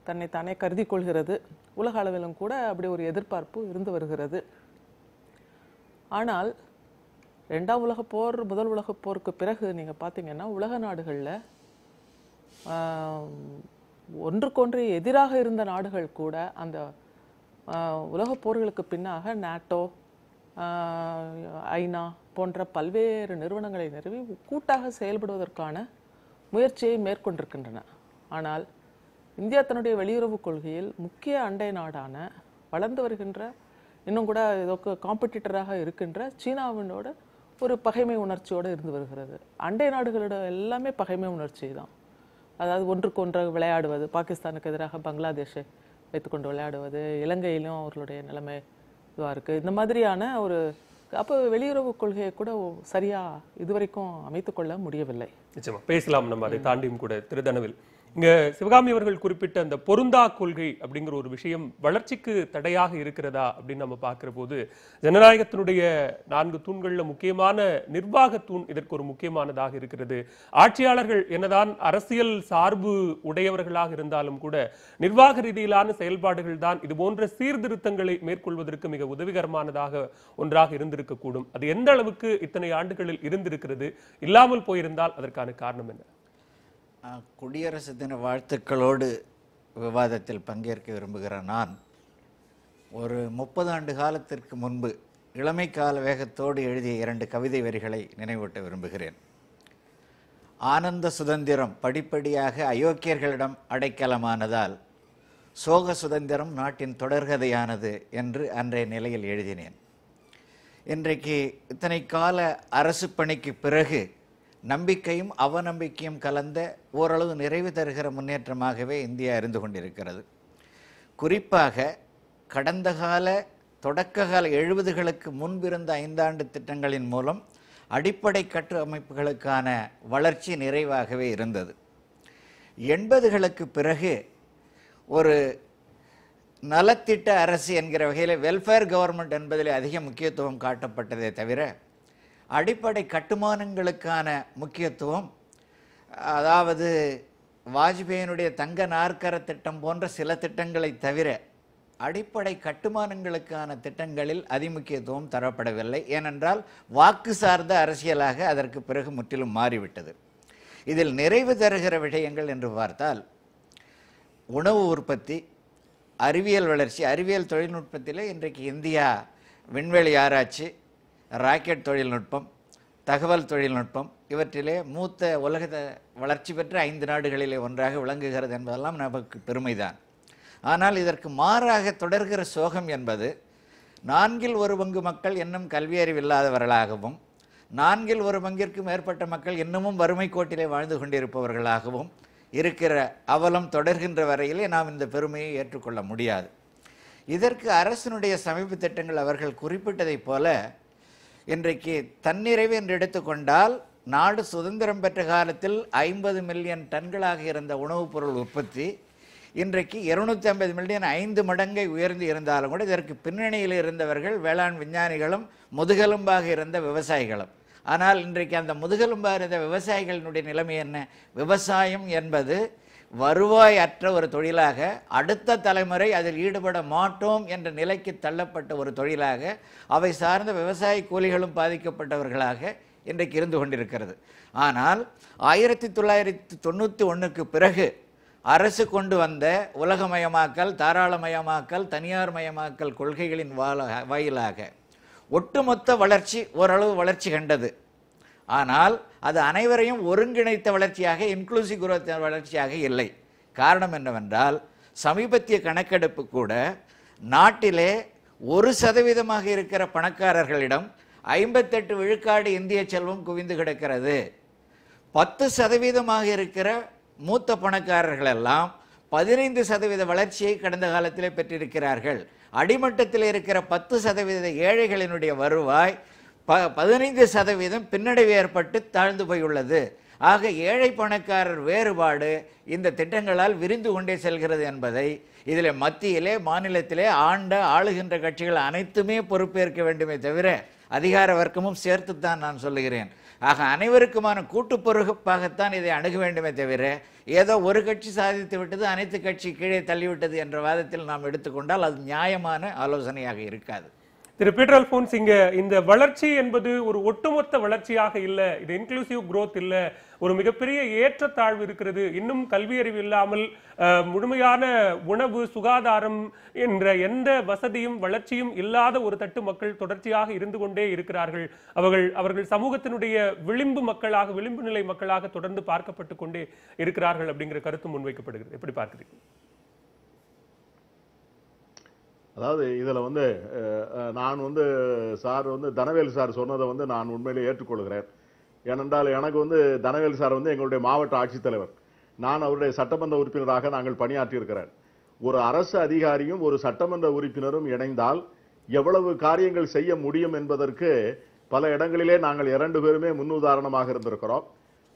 D: தன்னை தானே கருதி கொள்கிறது உலக அளவிலும் கூட அப்படி ஒரு எதிர்பார்ப்பு இருந்து வருகிறது ஆனால் ரெண்டாம் உலக போர் முதல் உலக போருக்கு பிறகு நீங்கள் பார்த்தீங்கன்னா உலக நாடுகளில் ஒன்றுக்கொன்று எதிராக இருந்த நாடுகள் கூட அந்த உலக போர்களுக்கு பின்னாக நேட்டோ ஐநா போன்ற பல்வேறு நிறுவனங்களை நிறுவி கூட்டாக செயல்படுவதற்கான முயற்சியை மேற்கொண்டிருக்கின்றன ஆனால் இந்தியா தன்னுடைய வெளியுறவு கொள்கையில் முக்கிய அண்டை நாடான வளர்ந்து வருகின்ற இன்னும் கூட ஏதோ காம்படிட்டராக இருக்கின்ற சீனாவினோட ஒரு பகைமை உணர்ச்சியோடு இருந்து வருகிறது அண்டை நாடுகளோட எல்லாமே பகைமை உணர்ச்சி தான் அதாவது ஒன்றுக்கு ஒன்றாக விளையாடுவது பாகிஸ்தானுக்கு எதிராக பங்களாதேஷை வைத்துக்கொண்டு விளையாடுவது இலங்கையிலும் அவர்களுடைய நிலைமை இதுவாக இருக்குது இந்த மாதிரியான ஒரு அப்போ வெளியுறவு கொள்கையை கூட சரியாக இதுவரைக்கும் அமைத்துக்கொள்ள முடியவில்லை
A: நிச்சயமாக பேசலாம் நம்ம அதை தாண்டியும் கூட திருதனவில் இங்கே சிவகாமி அவர்கள் குறிப்பிட்ட அந்த பொருந்தா கொள்கை அப்படிங்கிற ஒரு விஷயம் வளர்ச்சிக்கு தடையாக இருக்கிறதா அப்படின்னு நம்ம பார்க்குற போது ஜனநாயகத்தினுடைய நான்கு தூண்கள்ல முக்கியமான நிர்வாக தூண் இதற்கு ஒரு முக்கியமானதாக இருக்கிறது ஆட்சியாளர்கள் என்னதான் அரசியல் சார்பு உடையவர்களாக இருந்தாலும் கூட நிர்வாக ரீதியிலான செயல்பாடுகள் தான் இது போன்ற சீர்திருத்தங்களை மேற்கொள்வதற்கு மிக உதவிகரமானதாக ஒன்றாக இருந்திருக்கக்கூடும் அது எந்த அளவுக்கு இத்தனை ஆண்டுகளில் இருந்திருக்கிறது இல்லாமல் போயிருந்தால் அதற்கான காரணம் என்ன
E: குடியரசு தின வாழ்த்துக்களோடு விவாதத்தில் பங்கேற்க விரும்புகிற நான் ஒரு முப்பது ஆண்டு காலத்திற்கு முன்பு இளமை கால வேகத்தோடு எழுதிய இரண்டு கவிதை வரிகளை நினைவூட்ட விரும்புகிறேன் ஆனந்த சுதந்திரம் படிப்படியாக அயோக்கியர்களிடம் அடைக்கலமானதால் சோக சுதந்திரம் நாட்டின் தொடர்கதையானது என்று அன்றைய நிலையில் எழுதினேன் இன்றைக்கு இத்தனை கால அரசு பணிக்கு பிறகு நம்பிக்கையும் அவநம்பிக்கையும் கலந்த ஓரளவு நிறைவு தருகிற முன்னேற்றமாகவே இந்தியா இருந்து கொண்டிருக்கிறது குறிப்பாக கடந்த கால தொடக்க கால எழுபதுகளுக்கு முன்பிருந்த ஐந்தாண்டு திட்டங்களின் மூலம் அடிப்படை கட்டமைப்புகளுக்கான வளர்ச்சி நிறைவாகவே இருந்தது எண்பதுகளுக்கு பிறகு ஒரு நலத்திட்ட அரசு என்கிற வகையில் வெல்ஃபேர் கவர்மெண்ட் என்பதில் அதிக முக்கியத்துவம் காட்டப்பட்டதே தவிர அடிப்படை கட்டுமானங்களுக்கான முக்கியத்துவம் அதாவது வாஜ்பேயினுடைய தங்க நாற்கர திட்டம் போன்ற சில திட்டங்களை தவிர அடிப்படை கட்டுமானங்களுக்கான திட்டங்களில் அதிமுக்கியத்துவம் தரப்படவில்லை ஏனென்றால் வாக்கு சார்ந்த அரசியலாக அதற்கு பிறகு முற்றிலும் மாறிவிட்டது இதில் நிறைவு தருகிற விஷயங்கள் என்று பார்த்தால் உணவு உற்பத்தி அறிவியல் வளர்ச்சி அறிவியல் தொழில்நுட்பத்திலே இன்றைக்கு இந்தியா விண்வெளி ஆராய்ச்சி ராக்கெட் தொழில்நுட்பம் தகவல் தொழில்நுட்பம் இவற்றிலே மூத்த உலக வளர்ச்சி பெற்ற ஐந்து நாடுகளிலே ஒன்றாக விளங்குகிறது என்பதெல்லாம் நமக்கு பெருமைதான் ஆனால் இதற்கு மாறாக தொடர்கிற சோகம் என்பது நான்கில் ஒரு பங்கு மக்கள் இன்னும் இல்லாதவர்களாகவும் நான்கில் ஒரு பங்கிற்கு மேற்பட்ட மக்கள் இன்னமும் வறுமை கோட்டிலே வாழ்ந்து கொண்டிருப்பவர்களாகவும் இருக்கிற அவலம் தொடர்கின்ற வரையிலே நாம் இந்த பெருமையை ஏற்றுக்கொள்ள முடியாது இதற்கு அரசினுடைய சமீப திட்டங்கள் அவர்கள் குறிப்பிட்டதைப் போல இன்றைக்கு தன்னிறைவு என்று எடுத்துக்கொண்டால் நாடு சுதந்திரம் பெற்ற காலத்தில் ஐம்பது மில்லியன் டன்களாக இருந்த உணவுப் பொருள் உற்பத்தி இன்றைக்கு இருநூற்றி ஐம்பது மில்லியன் ஐந்து மடங்கை உயர்ந்து இருந்தாலும் கூட இதற்கு பின்னணியில் இருந்தவர்கள் வேளாண் விஞ்ஞானிகளும் முதுகெலும்பாக இருந்த விவசாயிகளும் ஆனால் இன்றைக்கு அந்த முதுகெலும்பாக இருந்த விவசாயிகளினுடைய நிலைமை என்ன விவசாயம் என்பது வருவாய் அற்ற ஒரு தொழிலாக அடுத்த தலைமுறை அதில் ஈடுபட மாட்டோம் என்ற நிலைக்கு தள்ளப்பட்ட ஒரு தொழிலாக அவை சார்ந்த விவசாய கூலிகளும் பாதிக்கப்பட்டவர்களாக இன்றைக்கு இருந்து கொண்டிருக்கிறது ஆனால் ஆயிரத்தி தொள்ளாயிரத்தி தொண்ணூற்றி ஒன்றுக்கு பிறகு அரசு கொண்டு வந்த உலகமயமாக்கல் தாராளமயமாக்கல் தனியார் மயமாக்கல் கொள்கைகளின் வாயிலாக ஒட்டுமொத்த வளர்ச்சி ஓரளவு வளர்ச்சி கண்டது ஆனால் அது அனைவரையும் ஒருங்கிணைத்த வளர்ச்சியாக இன்க்ளூசிவ் குரோத் வளர்ச்சியாக இல்லை காரணம் என்னவென்றால் சமீபத்திய கணக்கெடுப்பு கூட நாட்டிலே ஒரு சதவீதமாக இருக்கிற பணக்காரர்களிடம் ஐம்பத்தெட்டு விழுக்காடு இந்திய செல்வம் குவிந்து கிடக்கிறது பத்து சதவீதமாக இருக்கிற மூத்த பணக்காரர்களெல்லாம் பதினைந்து சதவீத வளர்ச்சியை கடந்த காலத்திலே பெற்றிருக்கிறார்கள் அடிமட்டத்தில் இருக்கிற பத்து சதவீத ஏழைகளினுடைய வருவாய் ப பதினைந்து சதவீதம் பின்னடைவு ஏற்பட்டு தாழ்ந்து போயுள்ளது ஆக ஏழை பணக்காரர் வேறுபாடு இந்த திட்டங்களால் விரிந்து கொண்டே செல்கிறது என்பதை இதில் மத்தியிலே மாநிலத்திலே ஆண்ட ஆளுகின்ற கட்சிகள் அனைத்துமே பொறுப்பேற்க வேண்டுமே தவிர அதிகார வர்க்கமும் சேர்த்து தான் நான் சொல்லுகிறேன் ஆக அனைவருக்குமான கூட்டு பொறுப்பாகத்தான் இதை அணுக வேண்டுமே தவிர ஏதோ ஒரு கட்சி சாதித்து விட்டது அனைத்து கட்சி கீழே தள்ளிவிட்டது என்ற வாதத்தில் நாம் எடுத்துக்கொண்டால் அது நியாயமான ஆலோசனையாக இருக்காது
A: திரு பீட்டர் அல்ஃபோன்ஸ் இங்க இந்த வளர்ச்சி என்பது ஒரு ஒட்டுமொத்த வளர்ச்சியாக இல்ல இது இன்க்ளூசிவ் குரோத் இல்ல ஒரு மிகப்பெரிய ஏற்றத்தாழ்வு இருக்கிறது இன்னும் கல்வி அறிவு இல்லாமல் முழுமையான உணவு சுகாதாரம் என்ற எந்த வசதியும் வளர்ச்சியும் இல்லாத ஒரு தட்டு மக்கள் தொடர்ச்சியாக இருந்து கொண்டே இருக்கிறார்கள் அவர்கள் அவர்கள் சமூகத்தினுடைய விளிம்பு மக்களாக விளிம்பு நிலை மக்களாக தொடர்ந்து பார்க்கப்பட்டு கொண்டே இருக்கிறார்கள் அப்படிங்கிற கருத்து முன்வைக்கப்படுகிறது எப்படி பார்க்குறீங்க
B: அதாவது இதில் வந்து நான் வந்து சார் வந்து தனவேல் சார் சொன்னதை வந்து நான் உண்மையிலே ஏற்றுக்கொள்கிறேன் ஏனென்றால் எனக்கு வந்து தனவேல் சார் வந்து எங்களுடைய மாவட்ட ஆட்சித்தலைவர் நான் அவருடைய சட்டமன்ற உறுப்பினராக நாங்கள் பணியாற்றியிருக்கிறேன் ஒரு அரசு அதிகாரியும் ஒரு சட்டமன்ற உறுப்பினரும் இணைந்தால் எவ்வளவு காரியங்கள் செய்ய முடியும் என்பதற்கு பல இடங்களிலே நாங்கள் இரண்டு பேருமே முன்னுதாரணமாக இருந்திருக்கிறோம்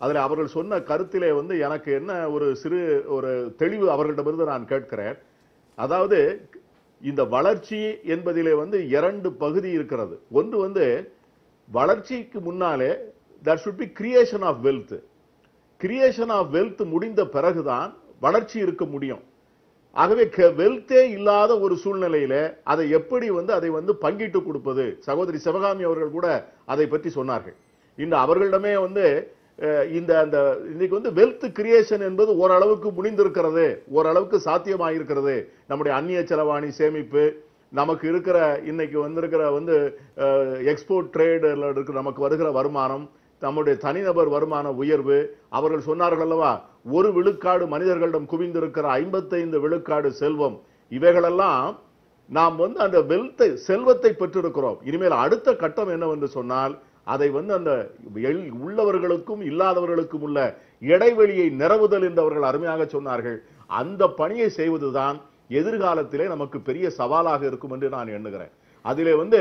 B: அதில் அவர்கள் சொன்ன கருத்திலே வந்து எனக்கு என்ன ஒரு சிறு ஒரு தெளிவு அவர்களிடமிருந்து நான் கேட்கிறேன் அதாவது இந்த வளர்ச்சி என்பதிலே வந்து இரண்டு பகுதி இருக்கிறது ஒன்று வந்து வளர்ச்சிக்கு முன்னாலே that should be creation of wealth creation of wealth முடிந்த பிறகுதான் வளர்ச்சி இருக்க முடியும் ஆகவே வெல்த்தே இல்லாத ஒரு சூழ்நிலையில அதை எப்படி வந்து அதை வந்து பங்கிட்டு கொடுப்பது சகோதரி சிவகாமி அவர்கள் கூட அதை பற்றி சொன்னார்கள் இன்று அவர்களிடமே வந்து இந்த அந்த இன்னைக்கு வந்து வெல்த் கிரியேஷன் என்பது ஓரளவுக்கு முடிந்திருக்கிறது ஓரளவுக்கு சாத்தியமாயிருக்கிறது நம்முடைய அந்நிய செலவாணி சேமிப்பு நமக்கு இருக்கிற இன்னைக்கு வந்திருக்கிற வந்து எக்ஸ்போர்ட் ட்ரேடில் இருக்கிற நமக்கு வருகிற வருமானம் நம்முடைய தனிநபர் வருமான உயர்வு அவர்கள் சொன்னார்கள் அல்லவா ஒரு விழுக்காடு மனிதர்களிடம் குவிந்திருக்கிற ஐம்பத்தைந்து விழுக்காடு செல்வம் இவைகளெல்லாம் நாம் வந்து அந்த வெல்த்தை செல்வத்தை பெற்றிருக்கிறோம் இனிமேல் அடுத்த கட்டம் என்னவென்று சொன்னால் அதை வந்து அந்த உள்ளவர்களுக்கும் இல்லாதவர்களுக்கும் உள்ள இடைவெளியை நிரவுதல் என்று அவர்கள் அருமையாக சொன்னார்கள் அந்த பணியை செய்வதுதான் எதிர்காலத்திலே நமக்கு பெரிய சவாலாக இருக்கும் என்று நான் எண்ணுகிறேன் அதிலே வந்து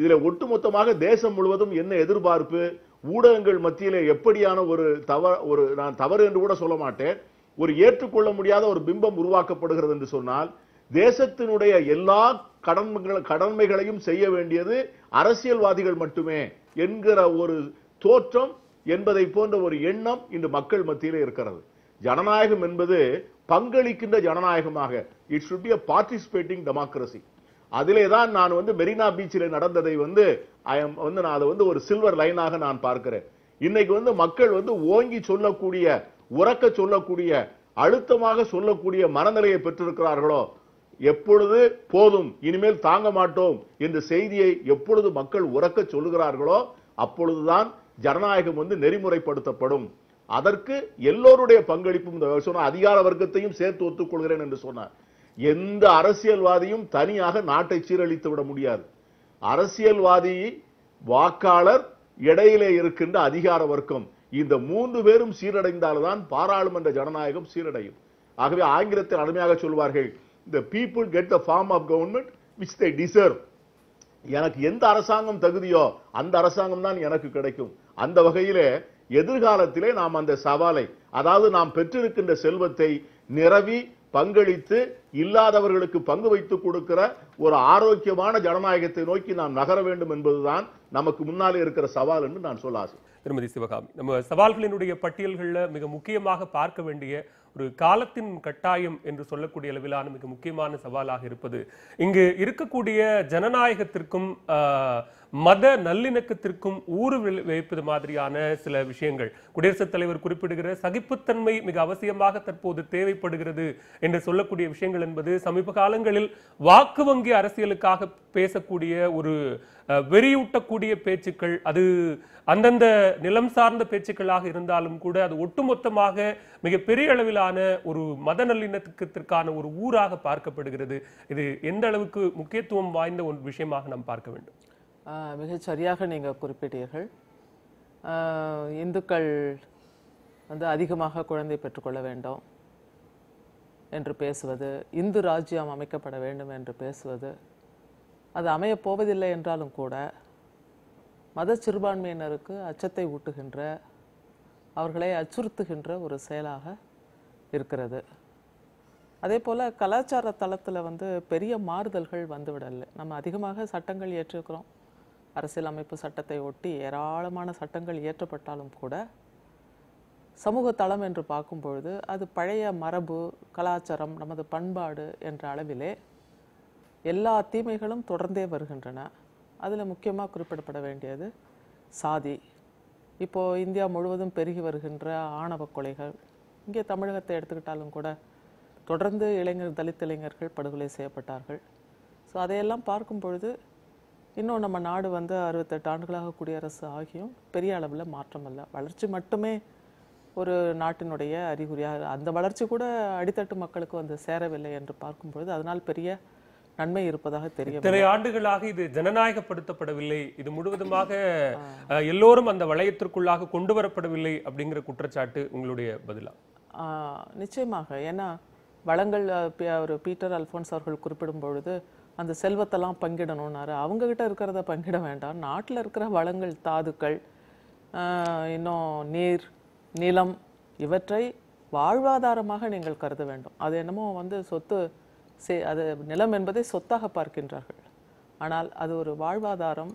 B: இதில் ஒட்டுமொத்தமாக தேசம் முழுவதும் என்ன எதிர்பார்ப்பு ஊடகங்கள் மத்தியிலே எப்படியான ஒரு தவ ஒரு நான் தவறு என்று கூட சொல்ல மாட்டேன் ஒரு ஏற்றுக்கொள்ள முடியாத ஒரு பிம்பம் உருவாக்கப்படுகிறது என்று சொன்னால் தேசத்தினுடைய எல்லா கடன்கள் கடன்மைகளையும் செய்ய வேண்டியது அரசியல்வாதிகள் மட்டுமே என்கிற ஒரு தோற்றம் என்பதை போன்ற ஒரு எண்ணம் இன்று மக்கள் மத்தியில் இருக்கிறது ஜனநாயகம் என்பது பங்களிக்கின்ற ஜனநாயகமாக it should be a participating democracy அதிலே தான் நான் வந்து மெரினா பீச்சில் நடந்ததை வந்து ஐ எம் வந்து நான் அதை வந்து ஒரு சில்வர் லைனாக நான் பார்க்கிறேன் இன்னைக்கு வந்து மக்கள் வந்து ஓங்கி சொல்லக்கூடிய உறக்க சொல்லக்கூடிய அழுத்தமாக சொல்லக்கூடிய மனநிலையை பெற்றிருக்கிறார்களோ எப்பொழுது போதும் இனிமேல் தாங்க மாட்டோம் என்ற செய்தியை எப்பொழுது மக்கள் உறக்க சொல்லுகிறார்களோ அப்பொழுதுதான் ஜனநாயகம் வந்து நெறிமுறைப்படுத்தப்படும் அதற்கு எல்லோருடைய பங்களிப்பும் அதிகார வர்க்கத்தையும் சேர்த்து ஒத்துக்கொள்கிறேன் என்று சொன்னார் எந்த அரசியல்வாதியும் தனியாக நாட்டை சீரழித்து விட முடியாது அரசியல்வாதி வாக்காளர் இடையிலே இருக்கின்ற அதிகார வர்க்கம் இந்த மூன்று பேரும் சீரடைந்தால்தான் பாராளுமன்ற ஜனநாயகம் சீரடையும் ஆகவே ஆங்கிலத்தில் அருமையாக சொல்வார்கள் the people get the form of government which they deserve எனக்கு எந்த அரசாங்கம் தகுதியோ அந்த அரசாங்கம் தான் எனக்கு கிடைக்கும் அந்த வகையிலே எதிர்காலத்திலே நாம் அந்த சவாலை அதாவது நாம் பெற்றிருக்கின்ற செல்வத்தை நிரவி பங்களித்து இல்லாதவர்களுக்கு பங்கு வைத்துக் கொடுக்கிற ஒரு ஆரோக்கியமான ஜனநாயகத்தை நோக்கி நாம் நகர வேண்டும் என்பதுதான் நமக்கு முன்னாலே இருக்கிற சவால் என்று நான் சொல்ல ஆசை திருமதி சிவகாமி
A: நம்ம சவால்களினுடைய பட்டியல்களில் மிக முக்கியமாக பார்க்க வேண்டிய ஒரு காலத்தின் கட்டாயம் என்று சொல்லக்கூடிய அளவிலான மிக முக்கியமான சவாலாக இருப்பது இங்கு இருக்கக்கூடிய ஜனநாயகத்திற்கும் மத நல்லிணக்கத்திற்கும் ஊறு வைப்பது மாதிரியான சில விஷயங்கள் குடியரசுத் தலைவர் குறிப்பிடுகிற சகிப்புத்தன்மை மிக அவசியமாக தற்போது தேவைப்படுகிறது என்று சொல்லக்கூடிய விஷயங்கள் என்பது சமீப காலங்களில் வாக்கு வங்கி அரசியலுக்காக பேசக்கூடிய ஒரு வெறியூட்டக்கூடிய பேச்சுக்கள் அது அந்தந்த நிலம் சார்ந்த பேச்சுக்களாக இருந்தாலும் கூட அது ஒட்டுமொத்தமாக மிகப்பெரிய அளவிலான ஒரு மத நல்லிணக்கத்திற்கான ஒரு ஊராக பார்க்கப்படுகிறது இது எந்த அளவுக்கு முக்கியத்துவம் வாய்ந்த ஒரு விஷயமாக நாம் பார்க்க வேண்டும்
D: மிகச்சரியாக நீங்கள் குறிப்பிட்டீர்கள் இந்துக்கள் வந்து அதிகமாக குழந்தை பெற்றுக்கொள்ள வேண்டும் என்று பேசுவது இந்து ராஜ்யம் அமைக்கப்பட வேண்டும் என்று பேசுவது அது அமையப்போவதில்லை என்றாலும் கூட மத சிறுபான்மையினருக்கு அச்சத்தை ஊட்டுகின்ற அவர்களை அச்சுறுத்துகின்ற ஒரு செயலாக இருக்கிறது அதே போல் கலாச்சார தளத்தில் வந்து பெரிய மாறுதல்கள் வந்துவிடலை நம்ம அதிகமாக சட்டங்கள் ஏற்றிருக்கிறோம் அரசியலமைப்பு சட்டத்தை ஒட்டி ஏராளமான சட்டங்கள் இயற்றப்பட்டாலும் கூட சமூக தளம் என்று பார்க்கும் பொழுது அது பழைய மரபு கலாச்சாரம் நமது பண்பாடு என்ற அளவிலே எல்லா தீமைகளும் தொடர்ந்தே வருகின்றன அதில் முக்கியமாக குறிப்பிடப்பட வேண்டியது சாதி இப்போது இந்தியா முழுவதும் பெருகி வருகின்ற ஆணவ கொலைகள் இங்கே தமிழகத்தை எடுத்துக்கிட்டாலும் கூட தொடர்ந்து இளைஞர் தலித் இளைஞர்கள் படுகொலை செய்யப்பட்டார்கள் ஸோ அதையெல்லாம் பார்க்கும் பொழுது இன்னும் நம்ம நாடு வந்து அறுபத்தெட்டு ஆண்டுகளாக குடியரசு ஆகியும் பெரிய அளவில் மாற்றம் இல்லை வளர்ச்சி மட்டுமே ஒரு நாட்டினுடைய அறிகுறியாக அந்த வளர்ச்சி கூட அடித்தட்டு மக்களுக்கு வந்து சேரவில்லை என்று பார்க்கும் பொழுது அதனால் பெரிய நன்மை இருப்பதாக தெரியும் இத்தனை
A: ஆண்டுகளாக இது ஜனநாயகப்படுத்தப்படவில்லை இது முழுவதுமாக எல்லோரும் அந்த வளையத்திற்குள்ளாக கொண்டு வரப்படவில்லை அப்படிங்கிற குற்றச்சாட்டு உங்களுடைய பதிலா
D: நிச்சயமாக ஏன்னா வளங்கள் பீட்டர் அல்போன்ஸ் அவர்கள் குறிப்பிடும் பொழுது அந்த செல்வத்தெல்லாம் பங்கிடணும்னாரு அவங்கக்கிட்ட இருக்கிறத பங்கிட வேண்டாம் நாட்டில் இருக்கிற வளங்கள் தாதுக்கள் இன்னும் நீர் நிலம் இவற்றை வாழ்வாதாரமாக நீங்கள் கருத வேண்டும் அது என்னமோ வந்து சொத்து சே அது நிலம் என்பதை சொத்தாக பார்க்கின்றார்கள் ஆனால் அது ஒரு வாழ்வாதாரம்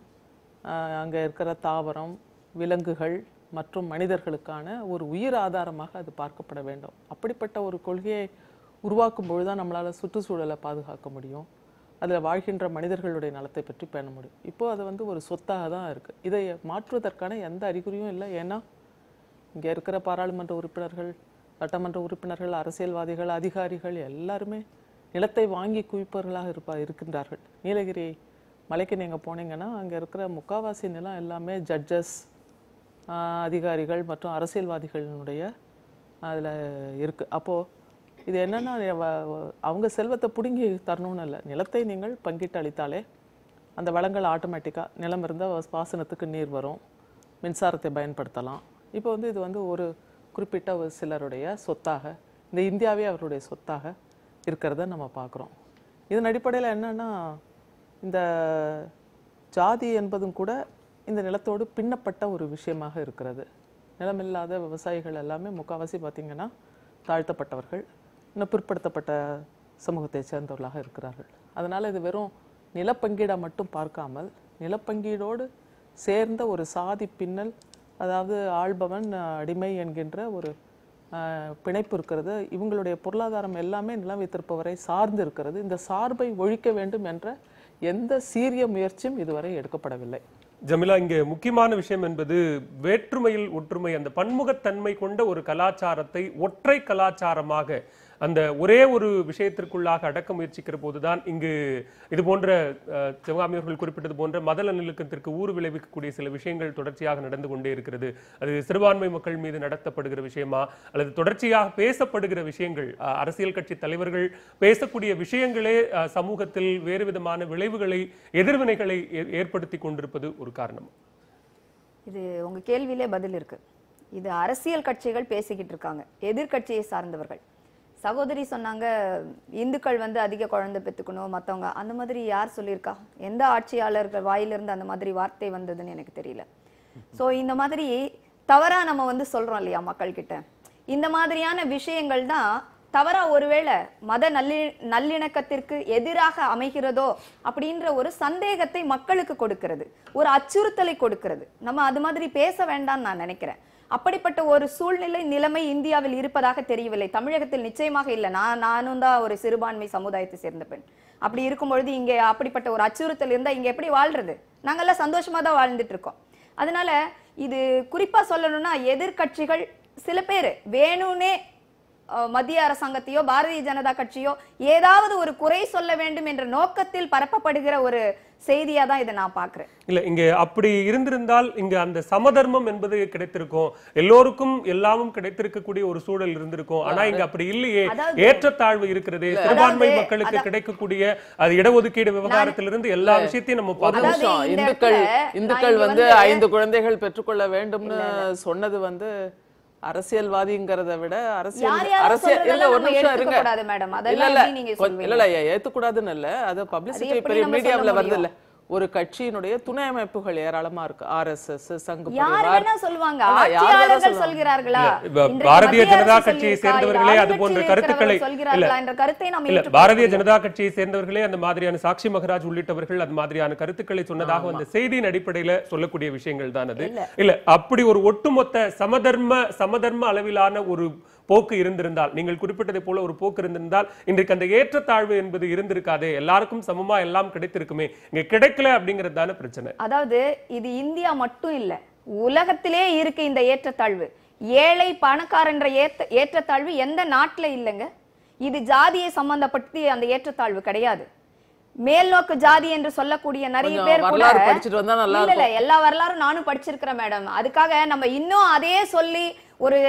D: அங்கே இருக்கிற தாவரம் விலங்குகள் மற்றும் மனிதர்களுக்கான ஒரு உயிர் ஆதாரமாக அது பார்க்கப்பட வேண்டும் அப்படிப்பட்ட ஒரு கொள்கையை உருவாக்கும் பொழுது தான் நம்மளால் சுற்றுச்சூழலை பாதுகாக்க முடியும் அதில் வாழ்கின்ற மனிதர்களுடைய நலத்தை பற்றி பேண முடியும் இப்போது அது வந்து ஒரு சொத்தாக தான் இருக்குது இதை மாற்றுவதற்கான எந்த அறிகுறியும் இல்லை ஏன்னா இங்கே இருக்கிற பாராளுமன்ற உறுப்பினர்கள் சட்டமன்ற உறுப்பினர்கள் அரசியல்வாதிகள் அதிகாரிகள் எல்லாருமே நிலத்தை வாங்கி குவிப்பவர்களாக இருப்பா இருக்கின்றார்கள் நீலகிரி மலைக்கு நீங்கள் போனீங்கன்னா அங்கே இருக்கிற முக்காவாசி நிலம் எல்லாமே ஜட்ஜஸ் அதிகாரிகள் மற்றும் அரசியல்வாதிகளினுடைய அதில் இருக்குது அப்போது இது என்னென்னா அவங்க செல்வத்தை பிடுங்கி தரணும்னு இல்லை நிலத்தை நீங்கள் பங்கிட்டு அளித்தாலே அந்த வளங்கள் ஆட்டோமேட்டிக்காக நிலம் இருந்தால் பாசனத்துக்கு நீர் வரும் மின்சாரத்தை பயன்படுத்தலாம் இப்போ வந்து இது வந்து ஒரு குறிப்பிட்ட ஒரு சிலருடைய சொத்தாக இந்த இந்தியாவே அவருடைய சொத்தாக இருக்கிறத நம்ம பார்க்குறோம் இதன் அடிப்படையில் என்னென்னா இந்த ஜாதி என்பதும் கூட இந்த நிலத்தோடு பின்னப்பட்ட ஒரு விஷயமாக இருக்கிறது நிலமில்லாத விவசாயிகள் எல்லாமே முக்கால்வாசி பார்த்திங்கன்னா தாழ்த்தப்பட்டவர்கள் இன்னும் பிற்படுத்தப்பட்ட சமூகத்தை சேர்ந்தவர்களாக இருக்கிறார்கள் அதனால் இது வெறும் நிலப்பங்கீடாக மட்டும் பார்க்காமல் நிலப்பங்கீடோடு சேர்ந்த ஒரு சாதி பின்னல் அதாவது ஆள்பவன் அடிமை என்கின்ற ஒரு பிணைப்பு இருக்கிறது இவங்களுடைய பொருளாதாரம் எல்லாமே நிலம் வைத்திருப்பவரை சார்ந்து இருக்கிறது இந்த சார்பை ஒழிக்க வேண்டும் என்ற எந்த சீரிய முயற்சியும் இதுவரை எடுக்கப்படவில்லை
A: ஜமிலா இங்கே முக்கியமான விஷயம் என்பது வேற்றுமையில் ஒற்றுமை அந்த பன்முகத்தன்மை கொண்ட ஒரு கலாச்சாரத்தை ஒற்றை கலாச்சாரமாக அந்த ஒரே ஒரு விஷயத்திற்குள்ளாக அடக்க முயற்சிக்கிற போதுதான் இங்கு இது போன்ற சிவகாமி அவர்கள் குறிப்பிட்டது போன்ற மத நல்லிணக்கத்திற்கு ஊர் விளைவிக்கக்கூடிய சில விஷயங்கள் தொடர்ச்சியாக நடந்து கொண்டே இருக்கிறது அது சிறுபான்மை மக்கள் மீது நடத்தப்படுகிற விஷயமா அல்லது தொடர்ச்சியாக பேசப்படுகிற விஷயங்கள் அரசியல் கட்சி தலைவர்கள் பேசக்கூடிய விஷயங்களே சமூகத்தில் வேறு விதமான விளைவுகளை எதிர்வினைகளை ஏற்படுத்தி கொண்டிருப்பது ஒரு காரணம்
C: இது உங்க கேள்வியிலே பதில் இருக்கு இது அரசியல் கட்சிகள் பேசிக்கிட்டு இருக்காங்க எதிர்கட்சியை சார்ந்தவர்கள் சகோதரி சொன்னாங்க இந்துக்கள் வந்து அதிக குழந்தை பெற்றுக்கணும் மற்றவங்க அந்த மாதிரி யார் சொல்லியிருக்கா எந்த ஆட்சியாளர்கள் வாயிலிருந்து அந்த மாதிரி வார்த்தை வந்ததுன்னு எனக்கு தெரியல ஸோ இந்த மாதிரி தவறாக நம்ம வந்து சொல்கிறோம் இல்லையா மக்கள்கிட்ட இந்த மாதிரியான விஷயங்கள் தான் தவறாக ஒருவேளை மத நல்லி நல்லிணக்கத்திற்கு எதிராக அமைகிறதோ அப்படின்ற ஒரு சந்தேகத்தை மக்களுக்கு கொடுக்கிறது ஒரு அச்சுறுத்தலை கொடுக்கிறது நம்ம அது மாதிரி பேச வேண்டாம்னு நான் நினைக்கிறேன் அப்படிப்பட்ட ஒரு சூழ்நிலை நிலைமை இந்தியாவில் இருப்பதாக தெரியவில்லை தமிழகத்தில் நிச்சயமாக இல்லை நான் நானும் தான் ஒரு சிறுபான்மை சமுதாயத்தை சேர்ந்த பெண் அப்படி இருக்கும்பொழுது இங்கே அப்படிப்பட்ட ஒரு அச்சுறுத்தல் இருந்தால் இங்கே எப்படி வாழ்றது நாங்கள்லாம் சந்தோஷமாக தான் வாழ்ந்துட்டு இருக்கோம் அதனால இது குறிப்பாக சொல்லணும்னா எதிர்கட்சிகள் சில பேர் வேணும்னே மத்திய அரசாங்கத்தையோ பாரதிய ஜனதா கட்சியோ ஏதாவது ஒரு குறை சொல்ல வேண்டும் என்ற நோக்கத்தில் பரப்பப்படுகிற ஒரு செய்தியா தான் இதை நான் பாக்குறேன்
A: இல்ல இங்க அப்படி இருந்திருந்தால் இங்க அந்த சமதர்மம் என்பது கிடைத்திருக்கும் எல்லோருக்கும் எல்லாமும் கிடைத்திருக்கக்கூடிய ஒரு சூழல் இருந்திருக்கும் ஆனா இங்க அப்படி இல்லையே ஏற்றத்தாழ்வு இருக்கிறது சிறுபான்மை மக்களுக்கு கிடைக்கக்கூடிய அது இடஒதுக்கீடு விவகாரத்திலிருந்து எல்லா விஷயத்தையும் நம்ம பார்த்தோம் இந்துக்கள் இந்துக்கள் வந்து ஐந்து
D: குழந்தைகள் பெற்றுக்கொள்ள வேண்டும்னு சொன்னது வந்து அரசியல்வாதிங்கிறத விட அரசியல் அரசியல் இல்ல ஒரு நிமிஷம் இருங்க மேடம் அதெல்லாம் நீங்க இல்ல இல்ல கூடாதுன்னு இல்ல அது பப்ளிசிட்டி பெரிய மீடியாவுல வருது இல்ல ஒரு கட்சியினுடைய துணை அமைப்புகள் ஏராளமா இருக்கு எஸ் சங்கு
C: பாரதிய ஜனதா கட்சியை சேர்ந்தவர்களே அது போன்ற கருத்துக்களை
A: பாரதிய ஜனதா கட்சியை சேர்ந்தவர்களே அந்த மாதிரியான சாட்சி மகராஜ் உள்ளிட்டவர்கள் அது மாதிரியான கருத்துக்களை சொன்னதாக அந்த செய்தியின் அடிப்படையில சொல்லக்கூடிய விஷயங்கள் தான் அது இல்ல அப்படி ஒரு ஒட்டுமொத்த சமதர்ம சமதர்ம அளவிலான ஒரு போக்கு இருந்திருந்தால் நீங்கள் குறிப்பிட்டதை போல ஒரு போக்கு இருந்திருந்தால் இன்றைக்கு அந்த ஏற்றத்தாழ்வு என்பது இருந்திருக்காது எல்லாருக்கும் சமமா எல்லாம் கிடைத்திருக்குமே இங்க கிடைக்கல அப்படிங்கிறது தானே பிரச்சனை
C: அதாவது இது இந்தியா மட்டும் இல்ல உலகத்திலே இருக்கு இந்த ஏற்றத்தாழ்வு ஏழை பணக்காரன்ற ஏற்ற ஏற்றத்தாழ்வு எந்த நாட்டில் இல்லைங்க இது ஜாதியை சம்பந்தப்படுத்தி அந்த ஏற்றத்தாழ்வு கிடையாது மேல்நோக்கு ஜாதி என்று சொல்லக்கூடிய நிறைய பேர் கூட எல்லா வரலாறும் நானும் படிச்சிருக்கிறேன் மேடம் அதுக்காக நம்ம இன்னும் அதே சொல்லி ஒரு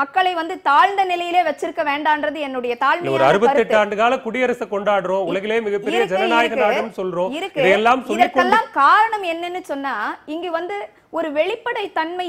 C: மக்களை வந்து தாழ்ந்த நிலையிலே வச்சிருக்க வேண்டாம்ன்றது என்னுடைய தாழ்மை ஒரு ஆண்டு
A: கால குடியரசு கொண்டாடுறோம் உலகிலே மிகப்பெரிய ஜனநாயக நாடுன்னு சொல்றோம் இதெல்லாம் இதற்கெல்லாம்
C: காரணம் என்னன்னு சொன்னா இங்க வந்து ஒரு வெளிப்படை தன்மை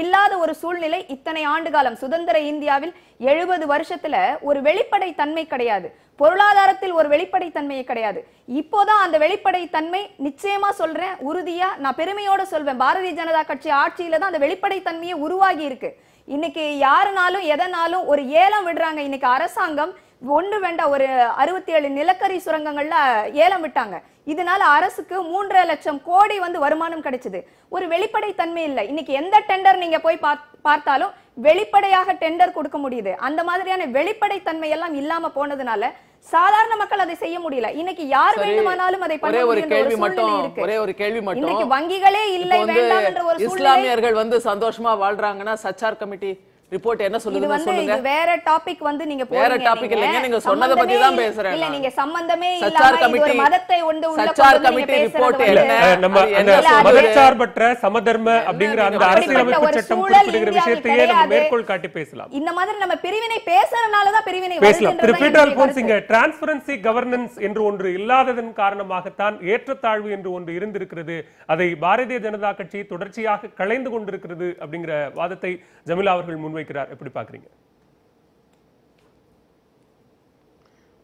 C: இல்லாத ஒரு சூழ்நிலை இத்தனை ஆண்டு காலம் சுதந்திர இந்தியாவில் எழுபது வருஷத்துல ஒரு வெளிப்படை தன்மை கிடையாது பொருளாதாரத்தில் ஒரு வெளிப்படை தன்மையே கிடையாது இப்போதான் அந்த வெளிப்படை தன்மை நிச்சயமா சொல்றேன் உறுதியா நான் பெருமையோட சொல்வேன் பாரதிய ஜனதா கட்சி ஆட்சியில தான் அந்த வெளிப்படை தன்மையே உருவாகி இருக்கு இன்னைக்கு யாருனாலும் எதனாலும் ஒரு ஏலம் விடுறாங்க இன்னைக்கு அரசாங்கம் ஒன்று வேண்டாம் ஒரு அறுபத்தி ஏழு நிலக்கரி சுரங்கங்கள்ல ஏலம் விட்டாங்க இதனால அரசுக்கு மூன்றரை லட்சம் கோடி வந்து வருமானம் கிடைச்சது ஒரு வெளிப்படை தன்மை இல்லை இன்னைக்கு எந்த டெண்டர் நீங்க போய் பார்த்தாலும் வெளிப்படையாக டெண்டர் கொடுக்க முடியுது அந்த மாதிரியான வெளிப்படை தன்மை எல்லாம் இல்லாம போனதுனால சாதாரண மக்கள் அதை செய்ய முடியல இன்னைக்கு யார் வேண்டுமானாலும் அதை பண்ண ஒரு கேள்வி மட்டும் ஒரே
D: ஒரு கேள்வி மட்டும் இன்னைக்கு வங்கிகளே இல்லை வேண்டாம் என்ற ஒரு இஸ்லாமியர்கள் வந்து சந்தோஷமா வாழ்றாங்கன்னா சச்சார் கமிட்டி ரிப்போர்ட் என்ன சொல்லுதுன்னு சொல்லுங்க இது வந்து
C: வேற டாபிக் வந்து நீங்க போறீங்க வேற டாபிக் இல்லங்க நீங்க சொன்னத பத்தி தான் பேசுறேன் இல்ல நீங்க சம்பந்தமே இல்ல சச்சார் கமிட்டி ஒரு மதத்தை வந்து உள்ள சச்சார் கமிட்டி ரிப்போர்ட் என்ன நம்ம மதச்சார்
A: பற்ற சமதர்ம அப்படிங்கற அந்த அரசியலமைப்பு சட்டம் குறிப்பிடுகிற விஷயத்தையே நம்ம மேற்கோள் காட்டி பேசலாம்
C: இந்த மாதிரி நம்ம பிரிவினை பேசறனால தான் பிரிவினை பேசலாம் Thiru Peter Alphonse
A: transparency governance என்று ஒன்று இல்லாததன் காரணமாக காரணமாகத்தான் ஏற்றத்தாழ்வு என்று ஒன்று இருந்திருக்கிறது அதை பாரதிய ஜனதா கட்சி தொடர்ச்சியாக களைந்து கொண்டிருக்கிறது அப்படிங்கிற வாதத்தை ஜமீலா அவர்கள் முன்வை முன்வைக்கிறார் எப்படி பாக்குறீங்க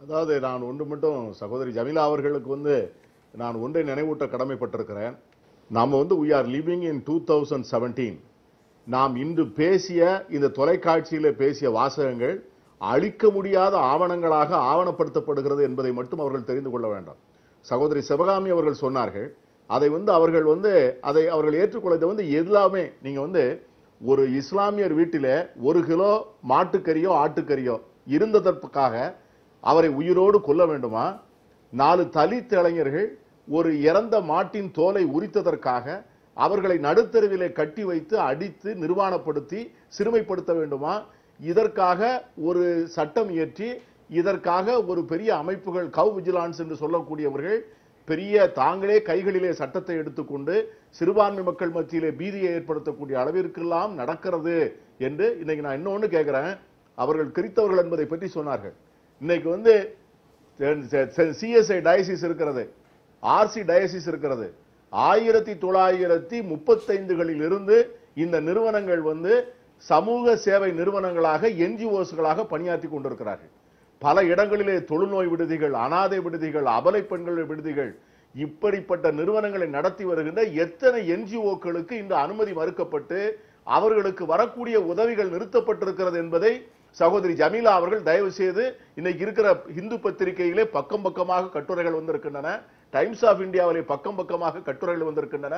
B: அதாவது நான் ஒன்று மட்டும் சகோதரி ஜமீலா அவர்களுக்கு வந்து நான் ஒன்றை நினைவூட்ட கடமைப்பட்டிருக்கிறேன் நாம் வந்து we are living in two thousand seventeen நாம் இன்று பேசிய இந்த தொலைக்காட்சியில் பேசிய வாசகங்கள் அழிக்க முடியாத ஆவணங்களாக ஆவணப்படுத்தப்படுகிறது என்பதை மட்டும் அவர்கள் தெரிந்து கொள்ள வேண்டாம் சகோதரி சிவகாமி அவர்கள் சொன்னார்கள் அதை வந்து அவர்கள் வந்து அதை அவர்கள் ஏற்றுக்கொள்ளதை வந்து எல்லாமே நீங்கள் வந்து ஒரு இஸ்லாமியர் வீட்டிலே ஒரு கிலோ மாட்டுக்கறியோ ஆட்டுக்கறியோ இருந்ததற்காக அவரை உயிரோடு கொல்ல வேண்டுமா நாலு தலித் இளைஞர்கள் ஒரு இறந்த மாட்டின் தோலை உரித்ததற்காக அவர்களை நடுத்தருவிலே கட்டி வைத்து அடித்து நிர்வாணப்படுத்தி சிறுமைப்படுத்த வேண்டுமா இதற்காக ஒரு சட்டம் இயற்றி இதற்காக ஒரு பெரிய அமைப்புகள் கவ் விஜிலான்ஸ் என்று சொல்லக்கூடியவர்கள் பெரிய தாங்களே கைகளிலே சட்டத்தை எடுத்துக்கொண்டு சிறுபான்மை மக்கள் மத்தியிலே பீதியை ஏற்படுத்தக்கூடிய அளவிற்கெல்லாம் நடக்கிறது என்று இன்னைக்கு நான் இன்னொன்று கேட்குறேன் அவர்கள் கிறித்தவர்கள் என்பதை பற்றி சொன்னார்கள் இன்னைக்கு வந்து சிஎஸ்ஐ டயசிஸ் இருக்கிறது ஆர்சி டயசிஸ் இருக்கிறது ஆயிரத்தி தொள்ளாயிரத்தி முப்பத்தைந்துகளில் இருந்து இந்த நிறுவனங்கள் வந்து சமூக சேவை நிறுவனங்களாக என்ஜிஓஸ்களாக பணியாற்றி கொண்டிருக்கிறார்கள் பல இடங்களிலே தொழுநோய் விடுதிகள் அனாதை விடுதிகள் அபலை பெண்கள் விடுதிகள் இப்படிப்பட்ட நிறுவனங்களை நடத்தி வருகின்ற எத்தனை என்ஜிஓக்களுக்கு இந்த அனுமதி மறுக்கப்பட்டு அவர்களுக்கு வரக்கூடிய உதவிகள் நிறுத்தப்பட்டிருக்கிறது என்பதை சகோதரி ஜமீலா அவர்கள் தயவு செய்து இன்னைக்கு இருக்கிற இந்து பத்திரிகையிலே பக்கம் பக்கமாக கட்டுரைகள் வந்திருக்கின்றன டைம்ஸ் ஆஃப் இந்தியாவிலே பக்கம் பக்கமாக கட்டுரைகள் வந்திருக்கின்றன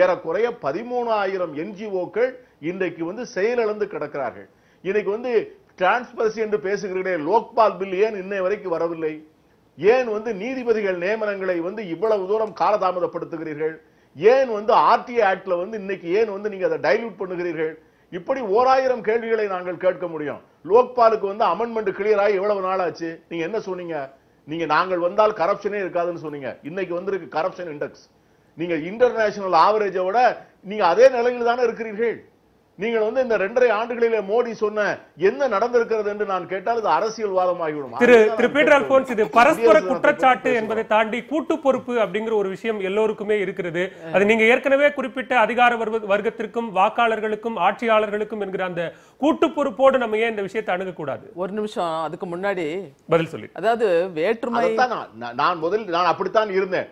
B: ஏறக்குறைய பதிமூணாயிரம் என்ஜிஓக்கள் இன்றைக்கு வந்து செயலிழந்து கிடக்கிறார்கள் இன்னைக்கு வந்து டிரான்ஸ்பரன்சி என்று பேசுகிறீர்களே லோக்பால் பில் ஏன் இன்னை வரைக்கும் வரவில்லை ஏன் வந்து நீதிபதிகள் நியமனங்களை வந்து இவ்வளவு தூரம் காலதாமதப்படுத்துகிறீர்கள் ஏன் வந்து ஆர்டிஏ ஆக்ட்ல வந்து இன்னைக்கு ஏன் வந்து நீங்க அதை டைல்யூட் பண்ணுகிறீர்கள் இப்படி ஓராயிரம் கேள்விகளை நாங்கள் கேட்க முடியும் லோக்பாலுக்கு வந்து அமெண்ட்மெண்ட் கிளியர் ஆகி எவ்வளவு நாள் ஆச்சு நீங்க என்ன சொன்னீங்க நீங்க நாங்கள் வந்தால் கரப்ஷனே இருக்காதுன்னு சொன்னீங்க இன்னைக்கு வந்திருக்கு கரப்ஷன் இண்டெக்ஸ் நீங்க இன்டர்நேஷனல் ஆவரேஜை விட நீங்க அதே நிலையில் தானே இருக்கிறீர்கள் நீங்கள் வந்து இந்த ரெண்டரை ஆண்டுகளிலே மோடி சொன்ன என்ன நடந்திருக்கிறது என்று நான் கேட்டால் இது அரசியல்வாதம் ஆகிவிடும் திரு திரு
A: பீட்டர் அல்போன்ஸ் இது பரஸ்பர குற்றச்சாட்டு என்பதை தாண்டி கூட்டு பொறுப்பு அப்படிங்கிற ஒரு விஷயம் எல்லோருக்குமே இருக்கிறது அது நீங்க ஏற்கனவே குறிப்பிட்ட அதிகார வர்க்கத்திற்கும் வாக்காளர்களுக்கும் ஆட்சியாளர்களுக்கும் என்கிற அந்த கூட்டு பொறுப்போடு நம்ம ஏன் இந்த விஷயத்தை
B: அணுகக்கூடாது ஒரு நிமிஷம் அதுக்கு முன்னாடி பதில் சொல்லி அதாவது வேற்றுமை நான் முதல் நான் அப்படித்தான் இருந்தேன்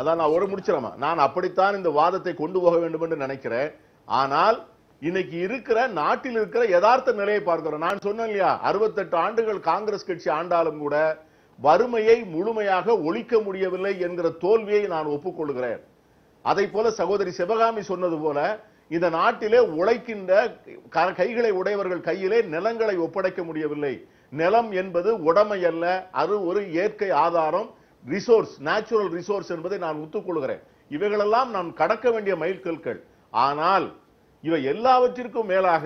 B: அதான் நான் ஒரு முடிச்சிடலாமா நான் அப்படித்தான் இந்த வாதத்தை கொண்டு போக வேண்டும் என்று நினைக்கிறேன் ஆனால் இன்னைக்கு இருக்கிற நாட்டில் இருக்கிற யதார்த்த நிலையை பார்க்கிறோம் நான் சொன்னேன் இல்லையா அறுபத்தெட்டு ஆண்டுகள் காங்கிரஸ் கட்சி ஆண்டாலும் கூட வறுமையை முழுமையாக ஒழிக்க முடியவில்லை என்கிற தோல்வியை நான் ஒப்புக்கொள்கிறேன் அதை போல சகோதரி சிவகாமி சொன்னது போல இந்த நாட்டிலே உழைக்கின்ற கைகளை உடையவர்கள் கையிலே நிலங்களை ஒப்படைக்க முடியவில்லை நிலம் என்பது உடமை அல்ல அது ஒரு இயற்கை ஆதாரம் ரிசோர்ஸ் நேச்சுரல் ரிசோர்ஸ் என்பதை நான் ஒத்துக்கொள்கிறேன் இவைகளெல்லாம் நாம் கடக்க வேண்டிய மைல்கற்கள் ஆனால் இவை எல்லாவற்றிற்கும் மேலாக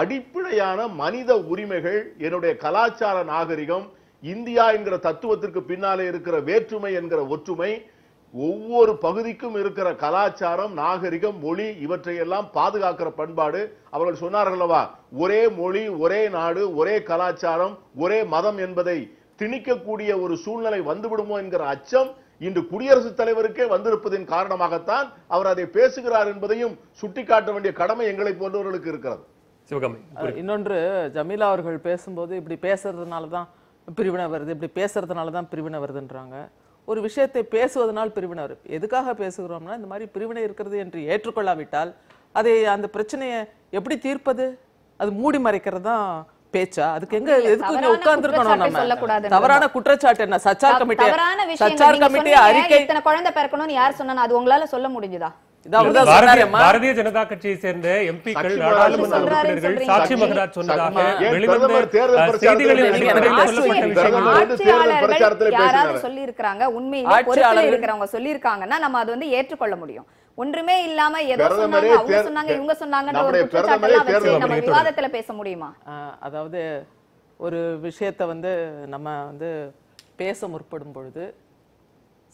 B: அடிப்படையான மனித உரிமைகள் என்னுடைய கலாச்சார நாகரிகம் இந்தியா என்கிற தத்துவத்திற்கு பின்னாலே இருக்கிற வேற்றுமை என்கிற ஒற்றுமை ஒவ்வொரு பகுதிக்கும் இருக்கிற கலாச்சாரம் நாகரிகம் மொழி இவற்றையெல்லாம் பாதுகாக்கிற பண்பாடு அவர்கள் சொன்னார்களவா ஒரே மொழி ஒரே நாடு ஒரே கலாச்சாரம் ஒரே மதம் என்பதை திணிக்கக்கூடிய ஒரு சூழ்நிலை வந்துவிடுமோ என்கிற அச்சம் இன்று குடியரசுத் தலைவருக்கே வந்திருப்பதின் காரணமாகத்தான் அவர் அதை பேசுகிறார் என்பதையும் சுட்டிக்காட்ட வேண்டிய கடமை எங்களை போன்றவர்களுக்கு இருக்கிறது
D: இன்னொன்று ஜமீலா அவர்கள் பேசும்போது இப்படி பேசுறதுனால தான் பிரிவினை வருது இப்படி பேசுறதுனால தான் பிரிவினை வருதுன்றாங்க ஒரு விஷயத்தை பேசுவதனால் பிரிவினை வரும் எதுக்காக பேசுகிறோம்னா இந்த மாதிரி பிரிவினை இருக்கிறது என்று ஏற்றுக்கொள்ளாவிட்டால் அதை அந்த பிரச்சனையை எப்படி தீர்ப்பது அது மூடி மறைக்கிறது தான் பேச்சா அதுக்கு எங்க எதுக்கு நம்ம தவறான குற்றச்சாட்டு என்ன சச்சார் கமிட்டி சச்சார் கமிட்டி அறிக்கை இத்தனை
C: குழந்தை பிறக்கணும்னு யார் சொன்னா அது உங்களால சொல்ல முடிஞ்சதா
A: பாரதிய ஜனதா கட்சியை சேர்ந்த எம்பிக்கள் நாடாளுமன்ற உறுப்பினர்கள் சாட்சி மகராஜ் சொன்னதாக வெளிவந்த அடிப்படையில் சொல்லப்பட்ட விஷயங்கள் யாராவது
C: சொல்லி இருக்கிறாங்க உண்மையில இருக்கிறவங்க சொல்லி இருக்காங்கன்னா நம்ம அதை வந்து ஏற்றுக்கொள்ள முடியும் ஒன்றுமே இல்லாம ஏதோ சொன்னாங்க அவங்க சொன்னாங்க இவங்க சொன்னாங்கன்ற ஒரு குற்றச்சாட்டு நம்ம விவாதத்துல பேச முடியுமா
D: அதாவது ஒரு விஷயத்தை வந்து நம்ம வந்து பேச முற்படும் பொழுது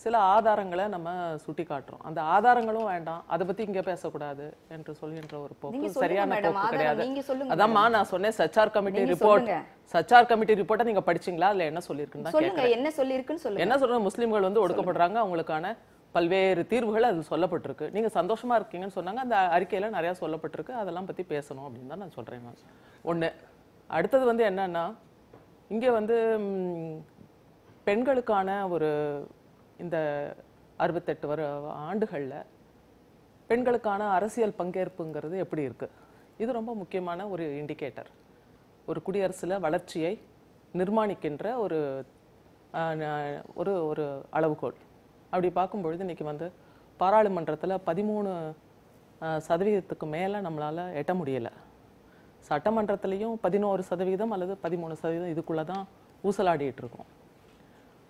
D: சில ஆதாரங்களை நம்ம சுட்டி காட்டுறோம் அந்த ஆதாரங்களும் வேண்டாம் அதை பத்தி இங்க பேசக்கூடாது என்று சொல்கின்ற ஒரு போக்கு சரியான போக்கு கிடையாது அதாம்மா நான் சொன்னேன் Sachar committee report Sachar committee ரிப்போர்ட்டை நீங்க படிச்சீங்களா அதுல என்ன சொல்லியிருக்குன்னு
C: என்ன சொல்லியிருக்குன்னு என்ன சொல்றது
D: முஸ்லிம்கள் வந்து ஒடுக்கப்படுறாங்க அவங்களுக்கான பல்வேறு தீர்வுகள் அது சொல்லப்பட்டிருக்கு நீங்கள் சந்தோஷமாக இருக்கீங்கன்னு சொன்னாங்க அந்த அறிக்கையில் நிறையா சொல்லப்பட்டிருக்கு அதெல்லாம் பற்றி பேசணும் அப்படின்னு தான் நான் சொல்கிறேன் மேம் ஒன்று அடுத்தது வந்து என்னென்னா இங்கே வந்து பெண்களுக்கான ஒரு இந்த அறுபத்தெட்டு வர ஆண்டுகளில் பெண்களுக்கான அரசியல் பங்கேற்புங்கிறது எப்படி இருக்குது இது ரொம்ப முக்கியமான ஒரு இண்டிகேட்டர் ஒரு குடியரசில் வளர்ச்சியை நிர்மாணிக்கின்ற ஒரு ஒரு ஒரு அளவுகோல் அப்படி பார்க்கும்பொழுது இன்னைக்கு வந்து பாராளுமன்றத்தில் பதிமூணு சதவீதத்துக்கு மேலே நம்மளால் எட்ட முடியலை சட்டமன்றத்துலேயும் பதினோரு சதவீதம் அல்லது பதிமூணு சதவீதம் இதுக்குள்ளே தான் ஊசலாடிட்டு இருக்கோம்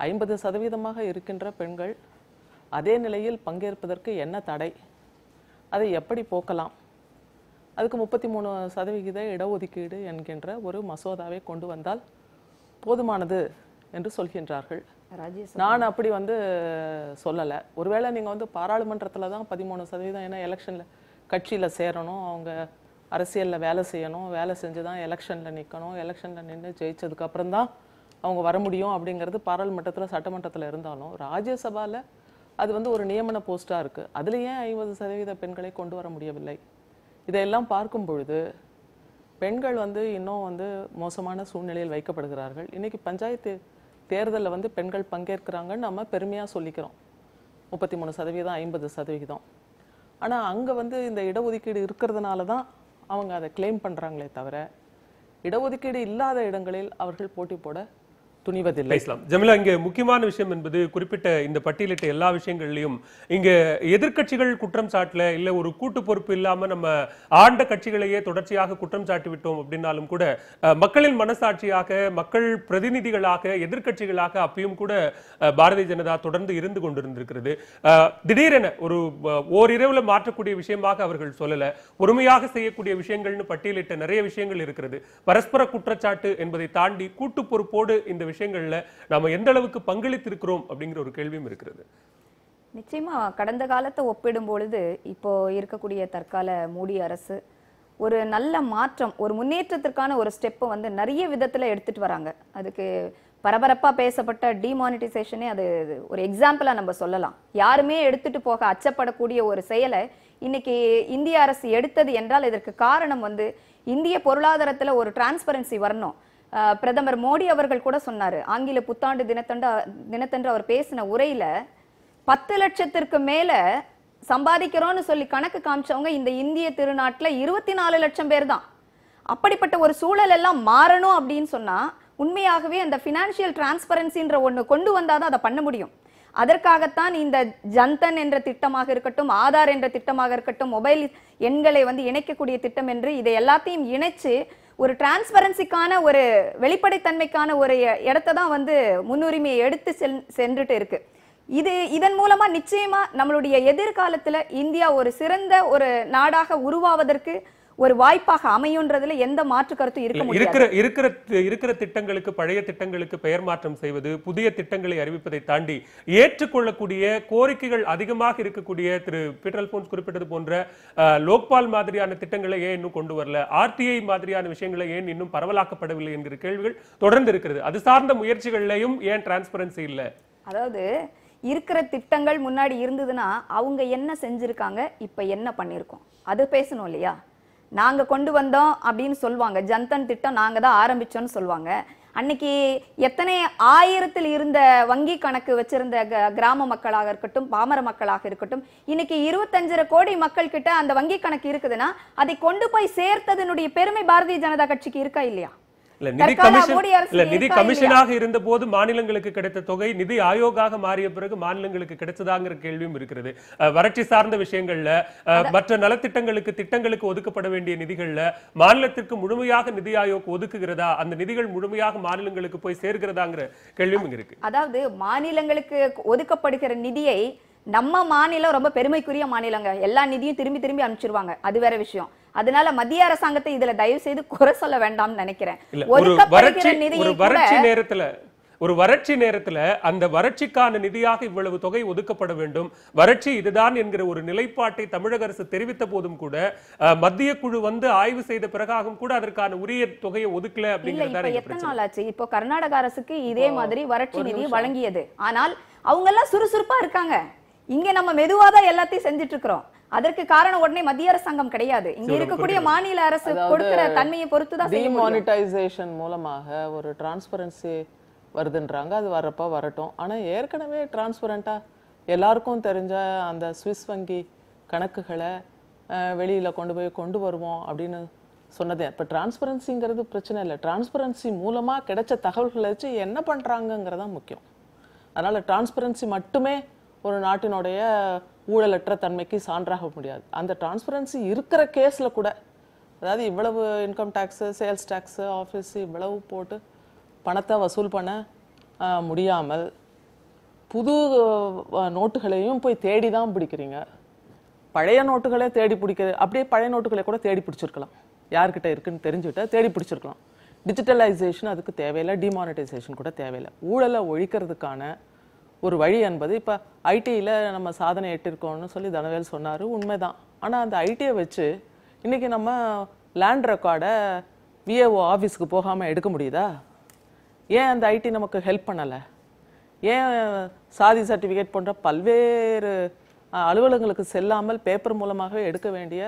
D: ஐம்பது சதவீதமாக இருக்கின்ற பெண்கள் அதே நிலையில் பங்கேற்பதற்கு என்ன தடை அதை எப்படி போக்கலாம் அதுக்கு முப்பத்தி மூணு சதவிகித இடஒதுக்கீடு என்கின்ற ஒரு மசோதாவை கொண்டு வந்தால் போதுமானது என்று சொல்கின்றார்கள் நான் அப்படி வந்து சொல்லலை ஒருவேளை நீங்கள் வந்து பாராளுமன்றத்தில் தான் பதிமூணு சதவீதம் ஏன்னா எலெக்ஷனில் கட்சியில் சேரணும் அவங்க அரசியலில் வேலை செய்யணும் வேலை செஞ்சு தான் எலெக்ஷனில் நிற்கணும் எலெக்ஷனில் நின்று ஜெயிச்சதுக்கப்புறம் தான் அவங்க வர முடியும் அப்படிங்கிறது பாராளுமன்றத்தில் சட்டமன்றத்தில் இருந்தாலும் ராஜ்யசபாவில் அது வந்து ஒரு நியமன போஸ்ட்டாக இருக்குது அதில் ஏன் ஐம்பது சதவீத பெண்களை கொண்டு வர முடியவில்லை இதையெல்லாம் பார்க்கும் பொழுது பெண்கள் வந்து இன்னும் வந்து மோசமான சூழ்நிலையில் வைக்கப்படுகிறார்கள் இன்றைக்கி பஞ்சாயத்து தேர்தலில் வந்து பெண்கள் பங்கேற்கிறாங்கன்னு நம்ம பெருமையாக சொல்லிக்கிறோம் முப்பத்தி மூணு சதவீதம் ஐம்பது சதவிகிதம் ஆனால் அங்கே வந்து இந்த இடஒதுக்கீடு இருக்கிறதுனால தான் அவங்க அதை கிளைம் பண்ணுறாங்களே தவிர இடஒதுக்கீடு இல்லாத இடங்களில் அவர்கள் போட்டி போட
A: துணிவதில்லை ஜமிலா இங்கே முக்கியமான விஷயம் என்பது குறிப்பிட்ட இந்த பட்டியலிட்ட எல்லா விஷயங்கள்லையும் இங்கே எதிர்கட்சிகள் குற்றம் சாட்டல இல்லை ஒரு கூட்டு பொறுப்பு இல்லாமல் நம்ம ஆண்ட கட்சிகளையே தொடர்ச்சியாக குற்றம் சாட்டி விட்டோம் அப்படின்னாலும் கூட மக்களின் மனசாட்சியாக மக்கள் பிரதிநிதிகளாக எதிர்கட்சிகளாக அப்பயும் கூட பாரதிய ஜனதா தொடர்ந்து இருந்து கொண்டிருந்திருக்கிறது திடீரென ஒரு ஓரிரவில் மாற்றக்கூடிய விஷயமாக அவர்கள் சொல்லல ஒருமையாக செய்யக்கூடிய விஷயங்கள்னு பட்டியலிட்ட நிறைய விஷயங்கள் இருக்கிறது பரஸ்பர குற்றச்சாட்டு என்பதை தாண்டி கூட்டு பொறுப்போடு இந்த விஷயங்கள்ல நாம எந்த அளவுக்கு பங்களித்திருக்கிறோம் அப்படிங்கிற ஒரு கேள்வியும் இருக்கிறது
C: நிச்சயமா கடந்த காலத்தை ஒப்பிடும் பொழுது இப்போ இருக்கக்கூடிய தற்கால மோடி அரசு ஒரு நல்ல மாற்றம் ஒரு முன்னேற்றத்திற்கான ஒரு ஸ்டெப்பை வந்து நிறைய விதத்தில் எடுத்துகிட்டு வராங்க அதுக்கு பரபரப்பாக பேசப்பட்ட டிமானிட்டைசேஷனே அது ஒரு எக்ஸாம்பிளாக நம்ம சொல்லலாம் யாருமே எடுத்துட்டு போக அச்சப்படக்கூடிய ஒரு செயலை இன்னைக்கு இந்திய அரசு எடுத்தது என்றால் இதற்கு காரணம் வந்து இந்திய பொருளாதாரத்தில் ஒரு டிரான்ஸ்பரன்சி வரணும் பிரதமர் மோடி அவர்கள் கூட சொன்னார் ஆங்கில புத்தாண்டு தினத்தன்று தினத்தன்று அவர் பேசின உரையில பத்து லட்சத்திற்கு மேல சம்பாதிக்கிறோம்னு சொல்லி கணக்கு காமிச்சவங்க இந்த இந்திய திருநாட்டில் இருபத்தி நாலு லட்சம் பேர் தான் அப்படிப்பட்ட ஒரு சூழல் எல்லாம் மாறணும் அப்படின்னு சொன்னா உண்மையாகவே அந்த ஃபினான்ஷியல் டிரான்ஸ்பரன்சின்ற ஒன்று கொண்டு வந்தால் தான் அதை பண்ண முடியும் அதற்காகத்தான் இந்த ஜன்தன் என்ற திட்டமாக இருக்கட்டும் ஆதார் என்ற திட்டமாக இருக்கட்டும் மொபைல் எண்களை வந்து இணைக்கக்கூடிய திட்டம் என்று இதை எல்லாத்தையும் இணைச்சு ஒரு டிரான்ஸ்பரன்சிக்கான ஒரு வெளிப்படைத்தன்மைக்கான ஒரு இடத்த தான் வந்து முன்னுரிமையை எடுத்து சென்றுட்டு இருக்கு இது இதன் மூலமா நிச்சயமா நம்மளுடைய எதிர்காலத்துல இந்தியா ஒரு சிறந்த ஒரு நாடாக உருவாவதற்கு ஒரு வாய்ப்பாக அமையுன்றதுல எந்த மாற்று கருத்து இருக்க இருக்கிற
A: இருக்கிற இருக்கிற திட்டங்களுக்கு பழைய திட்டங்களுக்கு பெயர் மாற்றம் செய்வது புதிய திட்டங்களை அறிவிப்பதை தாண்டி ஏற்றுக்கொள்ளக்கூடிய கோரிக்கைகள் அதிகமாக இருக்கக்கூடிய திரு பீட்டர் போன்ஸ் குறிப்பிட்டது போன்ற லோக்பால் மாதிரியான திட்டங்களை ஏன் இன்னும் கொண்டு வரல ஆர்டிஐ மாதிரியான விஷயங்களை ஏன் இன்னும் பரவலாக்கப்படவில்லை என்கிற கேள்விகள் தொடர்ந்து இருக்கிறது அது சார்ந்த முயற்சிகள்லையும் ஏன் டிரான்ஸ்பரன்சி இல்லை
C: அதாவது இருக்கிற திட்டங்கள் முன்னாடி இருந்ததுன்னா அவங்க என்ன செஞ்சிருக்காங்க இப்ப என்ன பண்ணிருக்கோம் அது பேசணும் இல்லையா நாங்கள் கொண்டு வந்தோம் அப்படின்னு சொல்லுவாங்க ஜன்தன் திட்டம் நாங்கள் தான் ஆரம்பித்தோன்னு சொல்லுவாங்க அன்னைக்கு எத்தனை ஆயிரத்தில் இருந்த வங்கி கணக்கு வச்சிருந்த கிராம மக்களாக இருக்கட்டும் பாமர மக்களாக இருக்கட்டும் இன்னைக்கு இருபத்தஞ்சரை கோடி மக்கள் கிட்ட அந்த வங்கி கணக்கு இருக்குதுன்னா அதை கொண்டு போய் சேர்த்ததுனுடைய பெருமை பாரதிய ஜனதா கட்சிக்கு இருக்கா இல்லையா
A: நிதி கமிஷனாக இருந்த போது மாநிலங்களுக்கு கிடைத்த தொகை நிதி மாறிய பிறகு மாநிலங்களுக்கு கேள்வியும் வறட்சி சார்ந்த விஷயங்கள்ல மற்ற நலத்திட்டங்களுக்கு திட்டங்களுக்கு ஒதுக்கப்பட வேண்டிய நிதிகள்ல மாநிலத்திற்கு முழுமையாக நிதி ஆயோக் ஒதுக்குகிறதா அந்த நிதிகள் முழுமையாக மாநிலங்களுக்கு போய் கேள்வியும் இருக்கு
C: அதாவது மாநிலங்களுக்கு ஒதுக்கப்படுகிற நிதியை நம்ம மாநிலம் ரொம்ப பெருமைக்குரிய மாநிலங்க எல்லா நிதியும் திரும்பி திரும்பி அனுப்பிச்சிருவாங்க அது வேற விஷயம் அதனால மத்திய அரசாங்கத்தை இதுல தயவு செய்து குறை சொல்ல வேண்டாம்னு நினைக்கிறேன் ஒதுக்கப்படுகிற நிதியை
A: நேரத்துல ஒரு வறட்சி நேரத்துல அந்த வறட்சிக்கான நிதியாக இவ்வளவு தொகை ஒதுக்கப்பட வேண்டும் வறட்சி இதுதான் என்கிற ஒரு நிலைப்பாட்டை தமிழக அரசு தெரிவித்த போதும் கூட மத்திய குழு வந்து ஆய்வு செய்த பிறகாகவும் கூட அதற்கான உரிய தொகையை ஒதுக்கல அப்படிங்கிறது எத்தனை நாள்
C: ஆச்சு இப்போ கர்நாடக அரசுக்கு இதே மாதிரி வறட்சி நிதி வழங்கியது ஆனால் அவங்க எல்லாம் சுறுசுறுப்பா இருக்காங்க இங்க நம்ம மெதுவாதான் எல்லாத்தையும் செஞ்சுட்டு இருக்கிறோம் அதற்கு காரணம் உடனே மத்திய அரசாங்கம் கிடையாது இங்க இருக்கக்கூடிய மாநில அரசு கொடுக்கிற தன்மையை பொறுத்து
D: தான் மூலமாக ஒரு டிரான்ஸ்பரன்சி வருதுன்றாங்க அது வரப்ப வரட்டும் ஆனா ஏற்கனவே டிரான்ஸ்பரண்டா எல்லாருக்கும் தெரிஞ்ச அந்த சுவிஸ் வங்கி கணக்குகளை வெளியில கொண்டு போய் கொண்டு வருவோம் அப்படின்னு சொன்னதே இப்போ டிரான்ஸ்பரன்சிங்கிறது பிரச்சனை இல்லை டிரான்ஸ்பரன்சி மூலமாக கிடைச்ச தகவல்களை வச்சு என்ன பண்ணுறாங்கங்கிறதான் முக்கியம் அதனால் டிரான்ஸ்பரன்சி மட்டுமே ஒரு நாட்டினுடைய ஊழலற்ற தன்மைக்கு சான்றாக முடியாது அந்த டிரான்ஸ்பரன்சி இருக்கிற கேஸில் கூட அதாவது இவ்வளவு income tax sales tax office இவ்வளவு போட்டு பணத்தை வசூல் பண்ண முடியாமல் புது நோட்டுகளையும் போய் தேடி தான் பிடிக்கிறீங்க பழைய நோட்டுகளே தேடி பிடிக்க அப்படியே பழைய நோட்டுகளை கூட தேடி பிடிச்சிருக்கலாம் யார்கிட்ட இருக்குன்னு தெரிஞ்சுக்கிட்ட தேடி பிடிச்சிருக்கலாம் டிஜிட்டலைசேஷன் அதுக்கு தேவையில்லை டிமானிட்டைசேஷன் கூட தேவையில்லை ஊழலை ஒழிக்கிறதுக்கான ஒரு வழி என்பது இப்போ ஐடியில் நம்ம சாதனை எட்டிருக்கோம்னு சொல்லி தனவேல் சொன்னார் உண்மைதான் ஆனால் அந்த ஐடியை வச்சு இன்றைக்கி நம்ம லேண்ட் ரெக்கார்டை விஏஓ ஆஃபீஸுக்கு போகாமல் எடுக்க முடியுதா ஏன் அந்த ஐடி நமக்கு ஹெல்ப் பண்ணலை ஏன் சாதி சர்டிஃபிகேட் போன்ற பல்வேறு அலுவலகங்களுக்கு செல்லாமல் பேப்பர் மூலமாகவே எடுக்க வேண்டிய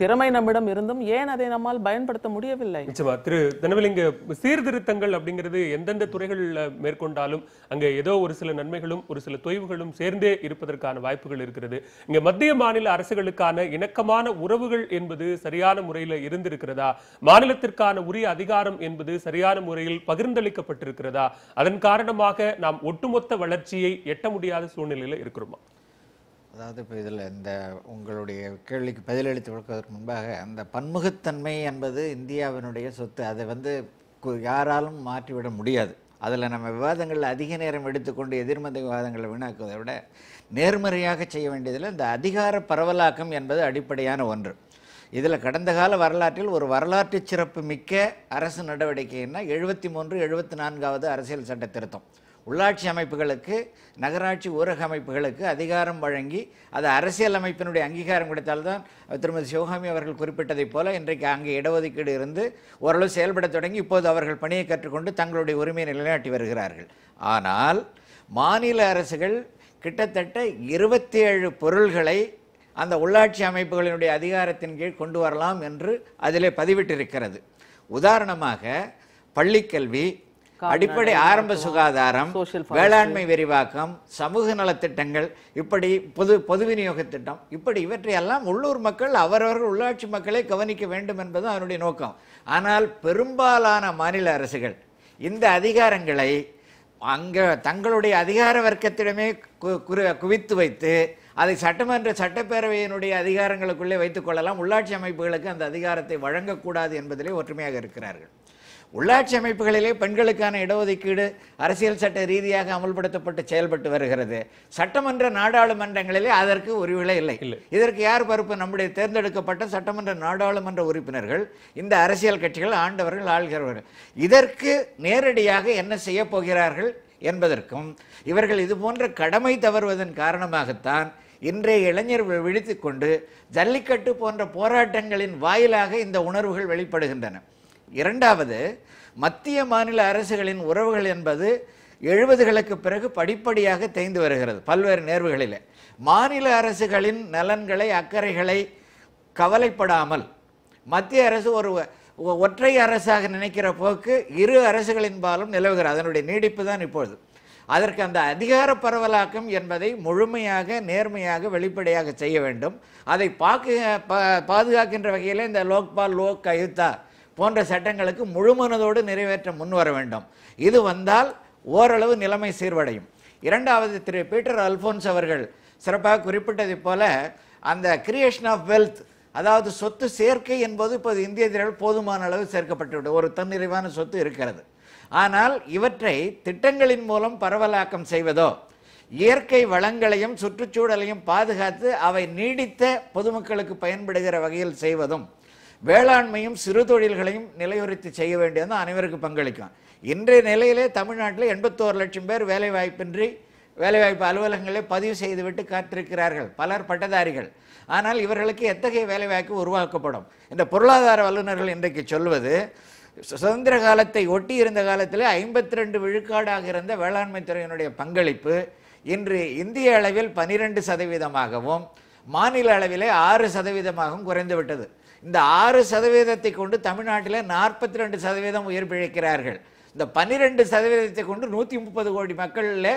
D: திறமை நம்மிடம் இருந்தும் ஏன் அதை நம்மால் பயன்படுத்த முடியவில்லை
A: நிச்சயமா திரு தனவிலிங்க சீர்திருத்தங்கள் அப்படிங்கிறது எந்தெந்த துறைகளில் மேற்கொண்டாலும் அங்கே ஏதோ ஒரு சில நன்மைகளும் ஒரு சில தொய்வுகளும் சேர்ந்தே இருப்பதற்கான வாய்ப்புகள் இருக்கிறது இங்க மத்திய மாநில அரசுகளுக்கான இணக்கமான உறவுகள் என்பது சரியான முறையில் இருந்திருக்கிறதா மாநிலத்திற்கான உரிய அதிகாரம் என்பது சரியான முறையில் பகிர்ந்தளிக்கப்பட்டிருக்கிறதா அதன் காரணமாக நாம் ஒட்டுமொத்த வளர்ச்சியை எட்ட முடியாத சூழ்நிலையில் இருக்கிறோமா
E: அதாவது இப்போ இதில் இந்த உங்களுடைய கேள்விக்கு பதிலளித்து கொடுப்பதற்கு முன்பாக அந்த பன்முகத்தன்மை என்பது இந்தியாவினுடைய சொத்து அதை வந்து யாராலும் மாற்றிவிட முடியாது அதில் நம்ம விவாதங்களில் அதிக நேரம் எடுத்துக்கொண்டு எதிர்மறை விவாதங்களை வீணாக்குவதை விட நேர்மறையாக செய்ய வேண்டியதில் இந்த அதிகார பரவலாக்கம் என்பது அடிப்படையான ஒன்று இதில் கடந்த கால வரலாற்றில் ஒரு வரலாற்று சிறப்பு மிக்க அரசு நடவடிக்கைன்னா எழுபத்தி மூன்று எழுபத்தி நான்காவது அரசியல் சட்ட திருத்தம் உள்ளாட்சி அமைப்புகளுக்கு நகராட்சி ஊரக அமைப்புகளுக்கு அதிகாரம் வழங்கி அது அரசியல் அமைப்பினுடைய அங்கீகாரம் கிடைத்தால்தான் திருமதி சிவகாமி அவர்கள் குறிப்பிட்டதைப் போல இன்றைக்கு அங்கே இடஒதுக்கீடு இருந்து ஓரளவு செயல்படத் தொடங்கி இப்போது அவர்கள் பணியை கற்றுக்கொண்டு தங்களுடைய உரிமையை நிலைநாட்டி வருகிறார்கள் ஆனால் மாநில அரசுகள் கிட்டத்தட்ட இருபத்தி ஏழு பொருள்களை அந்த உள்ளாட்சி அமைப்புகளினுடைய அதிகாரத்தின் கீழ் கொண்டு வரலாம் என்று அதிலே பதிவிட்டிருக்கிறது உதாரணமாக பள்ளிக்கல்வி அடிப்படை ஆரம்ப சுகாதாரம் வேளாண்மை விரிவாக்கம் சமூக நலத்திட்டங்கள் இப்படி பொது பொது விநியோக திட்டம் இப்படி இவற்றையெல்லாம் உள்ளூர் மக்கள் அவரவர்கள் உள்ளாட்சி மக்களை கவனிக்க வேண்டும் என்பது அதனுடைய நோக்கம் ஆனால் பெரும்பாலான மாநில அரசுகள் இந்த அதிகாரங்களை அங்கே தங்களுடைய அதிகார வர்க்கத்திடமே குவித்து வைத்து அதை சட்டமன்ற சட்டப்பேரவையினுடைய அதிகாரங்களுக்குள்ளே வைத்துக்கொள்ளலாம் உள்ளாட்சி அமைப்புகளுக்கு அந்த அதிகாரத்தை வழங்கக்கூடாது என்பதிலே ஒற்றுமையாக இருக்கிறார்கள் உள்ளாட்சி அமைப்புகளிலே பெண்களுக்கான இடஒதுக்கீடு அரசியல் சட்ட ரீதியாக அமல்படுத்தப்பட்டு செயல்பட்டு வருகிறது சட்டமன்ற நாடாளுமன்றங்களிலே அதற்கு உரிவிலை இல்லை இதற்கு யார் பொறுப்பு நம்முடைய தேர்ந்தெடுக்கப்பட்ட சட்டமன்ற நாடாளுமன்ற உறுப்பினர்கள் இந்த அரசியல் கட்சிகள் ஆண்டவர்கள் ஆள்கிறவர்கள் இதற்கு நேரடியாக என்ன செய்ய போகிறார்கள் என்பதற்கும் இவர்கள் இது போன்ற கடமை தவறுவதன் காரணமாகத்தான் இன்றைய இளைஞர்கள் விழித்துக்கொண்டு கொண்டு ஜல்லிக்கட்டு போன்ற போராட்டங்களின் வாயிலாக இந்த உணர்வுகள் வெளிப்படுகின்றன இரண்டாவது மத்திய மாநில அரசுகளின் உறவுகள் என்பது எழுபதுகளுக்கு பிறகு படிப்படியாக தேய்ந்து வருகிறது பல்வேறு நேர்வுகளில் மாநில அரசுகளின் நலன்களை அக்கறைகளை கவலைப்படாமல் மத்திய அரசு ஒரு ஒற்றை அரசாக நினைக்கிற போக்கு இரு அரசுகளின் பாலும் நிலவுகிறது அதனுடைய நீடிப்பு தான் இப்பொழுது அதற்கு அந்த அதிகார பரவலாக்கம் என்பதை முழுமையாக நேர்மையாக வெளிப்படையாக செய்ய வேண்டும் அதை பாக்கு பாதுகாக்கின்ற வகையில் இந்த லோக்பால் லோக் அயுத்தா போன்ற சட்டங்களுக்கு முழுமனதோடு நிறைவேற்ற முன்வர வேண்டும் இது வந்தால் ஓரளவு நிலைமை சீர்வடையும் இரண்டாவது திரு பீட்டர் அல்போன்ஸ் அவர்கள் சிறப்பாக குறிப்பிட்டதைப் போல அந்த கிரியேஷன் ஆஃப் வெல்த் அதாவது சொத்து சேர்க்கை என்பது இப்போது இந்திய திரைகள் போதுமான அளவு சேர்க்கப்பட்டு ஒரு தன்னிறைவான சொத்து இருக்கிறது ஆனால் இவற்றை திட்டங்களின் மூலம் பரவலாக்கம் செய்வதோ இயற்கை வளங்களையும் சுற்றுச்சூழலையும் பாதுகாத்து அவை நீடித்த பொதுமக்களுக்கு பயன்படுகிற வகையில் செய்வதும் வேளாண்மையும் சிறு தொழில்களையும் நிலையுறுத்தி செய்ய வேண்டியது தான் அனைவருக்கும் பங்களிக்கும் இன்றைய நிலையிலே தமிழ்நாட்டில் எண்பத்தோரு லட்சம் பேர் வேலைவாய்ப்பின்றி வேலைவாய்ப்பு அலுவலகங்களே பதிவு செய்துவிட்டு காத்திருக்கிறார்கள் பலர் பட்டதாரிகள் ஆனால் இவர்களுக்கு எத்தகைய வேலைவாய்ப்பு உருவாக்கப்படும் இந்த பொருளாதார வல்லுநர்கள் இன்றைக்கு சொல்வது சுதந்திர காலத்தை ஒட்டி இருந்த காலத்தில் ஐம்பத்தி ரெண்டு விழுக்காடாக இருந்த வேளாண்மை துறையினுடைய பங்களிப்பு இன்று இந்திய அளவில் பனிரெண்டு சதவீதமாகவும் மாநில அளவிலே ஆறு சதவீதமாகவும் குறைந்துவிட்டது இந்த ஆறு சதவீதத்தை கொண்டு தமிழ்நாட்டில் நாற்பத்தி ரெண்டு சதவீதம் உயிர் பிழைக்கிறார்கள் இந்த பன்னிரெண்டு சதவீதத்தை கொண்டு நூற்றி முப்பது கோடி மக்களில்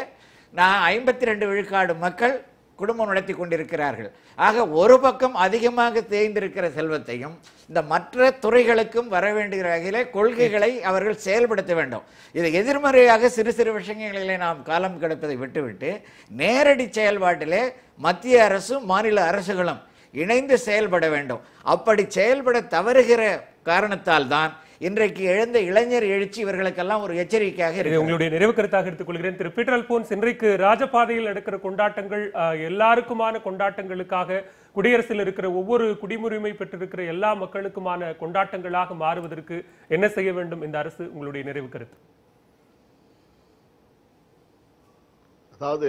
E: நான் ஐம்பத்தி ரெண்டு விழுக்காடு மக்கள் குடும்பம் நடத்தி கொண்டிருக்கிறார்கள் ஆக ஒரு பக்கம் அதிகமாக தேய்ந்திருக்கிற செல்வத்தையும் இந்த மற்ற துறைகளுக்கும் வர வேண்டிய வகையிலே கொள்கைகளை அவர்கள் செயல்படுத்த வேண்டும் இது எதிர்மறையாக சிறு சிறு விஷயங்களிலே நாம் காலம் கிடப்பதை விட்டுவிட்டு நேரடி செயல்பாட்டிலே மத்திய அரசும் மாநில அரசுகளும் இணைந்து செயல்பட வேண்டும் அப்படி செயல்பட தவறுகிற காரணத்தால் தான் இன்றைக்கு எழுந்த இளைஞர் எழுச்சி இவர்களுக்கெல்லாம் ஒரு எச்சரிக்கையாக இருக்கு உங்களுடைய நிறைவு கருத்தாக எடுத்துக்கொள்கிறேன் திரு பீட்டர் அல்போன்ஸ் இன்றைக்கு
A: ராஜபாதையில் நடக்கிற கொண்டாட்டங்கள் எல்லாருக்குமான கொண்டாட்டங்களுக்காக குடியரசில் இருக்கிற ஒவ்வொரு குடிமுரிமை பெற்றிருக்கிற எல்லா மக்களுக்குமான கொண்டாட்டங்களாக மாறுவதற்கு என்ன செய்ய வேண்டும் இந்த அரசு உங்களுடைய நிறைவு கருத்து
B: அதாவது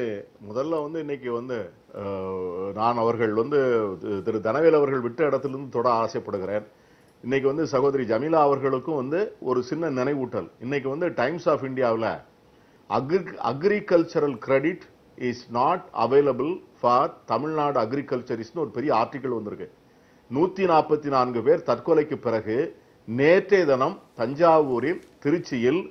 B: முதல்ல வந்து இன்னைக்கு வந்து நான் அவர்கள் வந்து திரு தனவேல் அவர்கள் விட்ட இடத்திலிருந்து தொட ஆசைப்படுகிறேன் இன்னைக்கு வந்து சகோதரி ஜமீலா அவர்களுக்கும் வந்து ஒரு சின்ன நினைவூட்டல் இன்னைக்கு வந்து டைம்ஸ் ஆஃப் இந்தியாவில் agri agricultural credit is not available for Tamil Nadu அக்ரிகல்ச்சரிஸ்ட்னு ஒரு பெரிய ஆர்டிக்கல் வந்திருக்கு நூற்றி நாற்பத்தி நான்கு பேர் தற்கொலைக்கு பிறகு நேற்றைய தினம் தஞ்சாவூரில் திருச்சியில்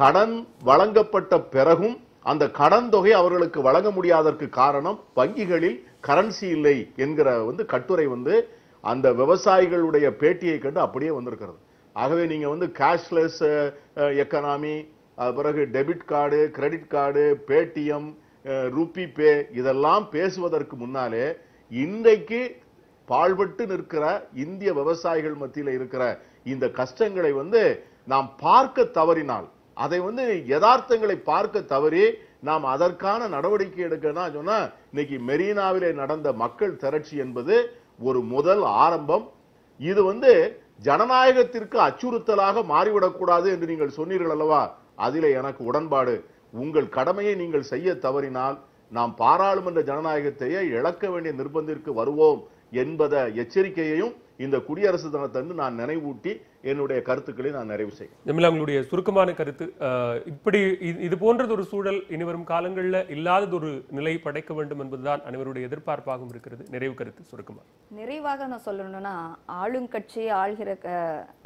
B: கடன் வழங்கப்பட்ட பிறகும் அந்த கடன் தொகை அவர்களுக்கு வழங்க முடியாததற்கு காரணம் வங்கிகளில் கரன்சி இல்லை என்கிற வந்து கட்டுரை வந்து அந்த விவசாயிகளுடைய பேட்டியை கண்டு அப்படியே வந்திருக்கிறது ஆகவே நீங்கள் வந்து கேஷ்லெஸ் எக்கனாமி பிறகு debit card credit card Paytm RuPay இதெல்லாம் பேசுவதற்கு முன்னாலே இன்றைக்கு பாழ்பட்டு நிற்கிற இந்திய விவசாயிகள் மத்தியில் இருக்கிற இந்த கஷ்டங்களை வந்து நாம் பார்க்க தவறினால் அதை வந்து யதார்த்தங்களை பார்க்க தவறி நாம் அதற்கான நடவடிக்கை எடுக்கனா சொன்னா இன்னைக்கு மெரினாவிலே நடந்த மக்கள் திரட்சி என்பது ஒரு முதல் ஆரம்பம் இது வந்து ஜனநாயகத்திற்கு அச்சுறுத்தலாக மாறிவிடக்கூடாது என்று நீங்கள் சொன்னீர்கள் அல்லவா அதில் எனக்கு உடன்பாடு உங்கள் கடமையை நீங்கள் செய்ய தவறினால் நாம் பாராளுமன்ற ஜனநாயகத்தையே இழக்க வேண்டிய நிர்பந்திற்கு வருவோம் என்பத எச்சரிக்கையையும் இந்த குடியரசு தினத்தன்று நான் நினைவூட்டி என்னுடைய கருத்துக்களை நான் நிறைவு செய்யும்
A: ஜமிலா உங்களுடைய சுருக்கமான கருத்து இப்படி இது போன்றது ஒரு சூழல் இனிவரும் காலங்களில் இல்லாதது ஒரு நிலை படைக்க வேண்டும் என்பதுதான் அனைவருடைய எதிர்பார்ப்பாகவும் இருக்கிறது நிறைவு கருத்து சுருக்கமாக
C: நிறைவாக நான் சொல்லணும்னா ஆளுங்கட்சியை ஆள்கிற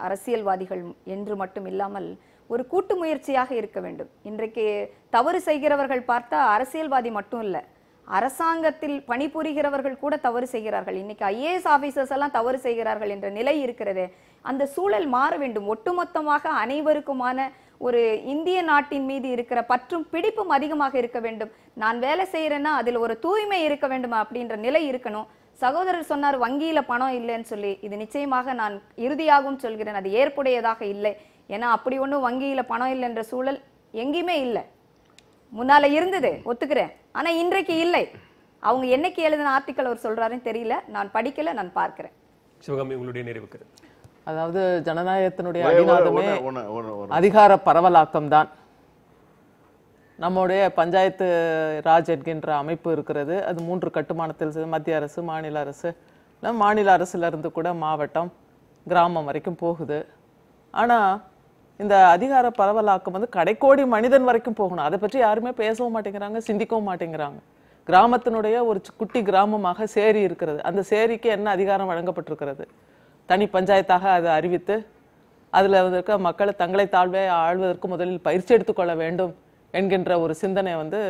C: அரசியல்வாதிகள் என்று மட்டும் இல்லாமல் ஒரு கூட்டு முயற்சியாக இருக்க வேண்டும் இன்றைக்கு தவறு செய்கிறவர்கள் பார்த்தா அரசியல்வாதி மட்டும் இல்லை அரசாங்கத்தில் பணிபுரிகிறவர்கள் கூட தவறு செய்கிறார்கள் இன்னைக்கு ஐஏஎஸ் ஆஃபீஸர்ஸ் எல்லாம் தவறு செய்கிறார்கள் என்ற நிலை இருக்கிறது அந்த சூழல் மாற வேண்டும் ஒட்டுமொத்தமாக அனைவருக்குமான ஒரு இந்திய நாட்டின் மீது இருக்கிற பற்றும் பிடிப்பும் அதிகமாக இருக்க வேண்டும் நான் வேலை செய்கிறேன்னா அதில் ஒரு தூய்மை இருக்க வேண்டும் அப்படின்ற நிலை இருக்கணும் சகோதரர் சொன்னார் வங்கியில் பணம் இல்லைன்னு சொல்லி இது நிச்சயமாக நான் இறுதியாகவும் சொல்கிறேன் அது ஏற்புடையதாக இல்லை ஏன்னா அப்படி ஒன்றும் வங்கியில் பணம் இல்லைன்ற சூழல் எங்கேயுமே இல்லை முன்னால் இருந்தது ஒத்துக்கிறேன் ஆனால் இன்றைக்கு இல்லை அவங்க என்னைக்கு எழுதின ஆர்டிக்கல் அவர் சொல்கிறாருன்னு தெரியல நான் படிக்கல நான் பார்க்கிறேன்
A: சிவகாமி உங்களுடைய நிறைவுக்கு
D: அதாவது ஜனநாயகத்தினுடைய அடிநாதமே அதிகார பரவலாக்கம் தான் நம்முடைய பஞ்சாயத்து ராஜ் என்கின்ற அமைப்பு இருக்கிறது அது மூன்று கட்டுமானத்தில் மத்திய அரசு மாநில அரசு மாநில அரசுலேருந்து கூட மாவட்டம் கிராமம் வரைக்கும் போகுது ஆனால் இந்த அதிகார பரவலாக்கம் வந்து கடைக்கோடி மனிதன் வரைக்கும் போகணும் அதை பற்றி யாருமே பேசவும் மாட்டேங்கிறாங்க சிந்திக்கவும் மாட்டேங்கிறாங்க கிராமத்தினுடைய ஒரு குட்டி கிராமமாக சேரி இருக்கிறது அந்த சேரிக்கு என்ன அதிகாரம் வழங்கப்பட்டிருக்கிறது தனி பஞ்சாயத்தாக அதை அறிவித்து அதில் இருக்க மக்களை தங்களை தாழ்வே ஆழ்வதற்கு முதலில் பயிற்சி எடுத்துக்கொள்ள வேண்டும் என்கின்ற ஒரு சிந்தனை வந்து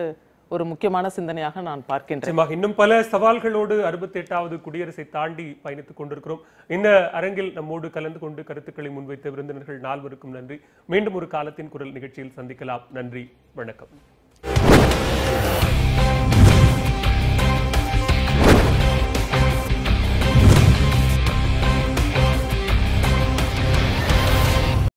D: ஒரு முக்கியமான சிந்தனையாக நான் பார்க்கின்றேன்
A: இன்னும் பல சவால்களோடு அறுபத்தி எட்டாவது குடியரசை தாண்டி பயணித்துக் கொண்டிருக்கிறோம் இந்த அரங்கில் நம்மோடு கலந்து கொண்டு கருத்துக்களை முன்வைத்த விருந்தினர்கள் நால்வருக்கும் நன்றி மீண்டும் ஒரு காலத்தின் குரல் நிகழ்ச்சியில் சந்திக்கலாம் நன்றி வணக்கம்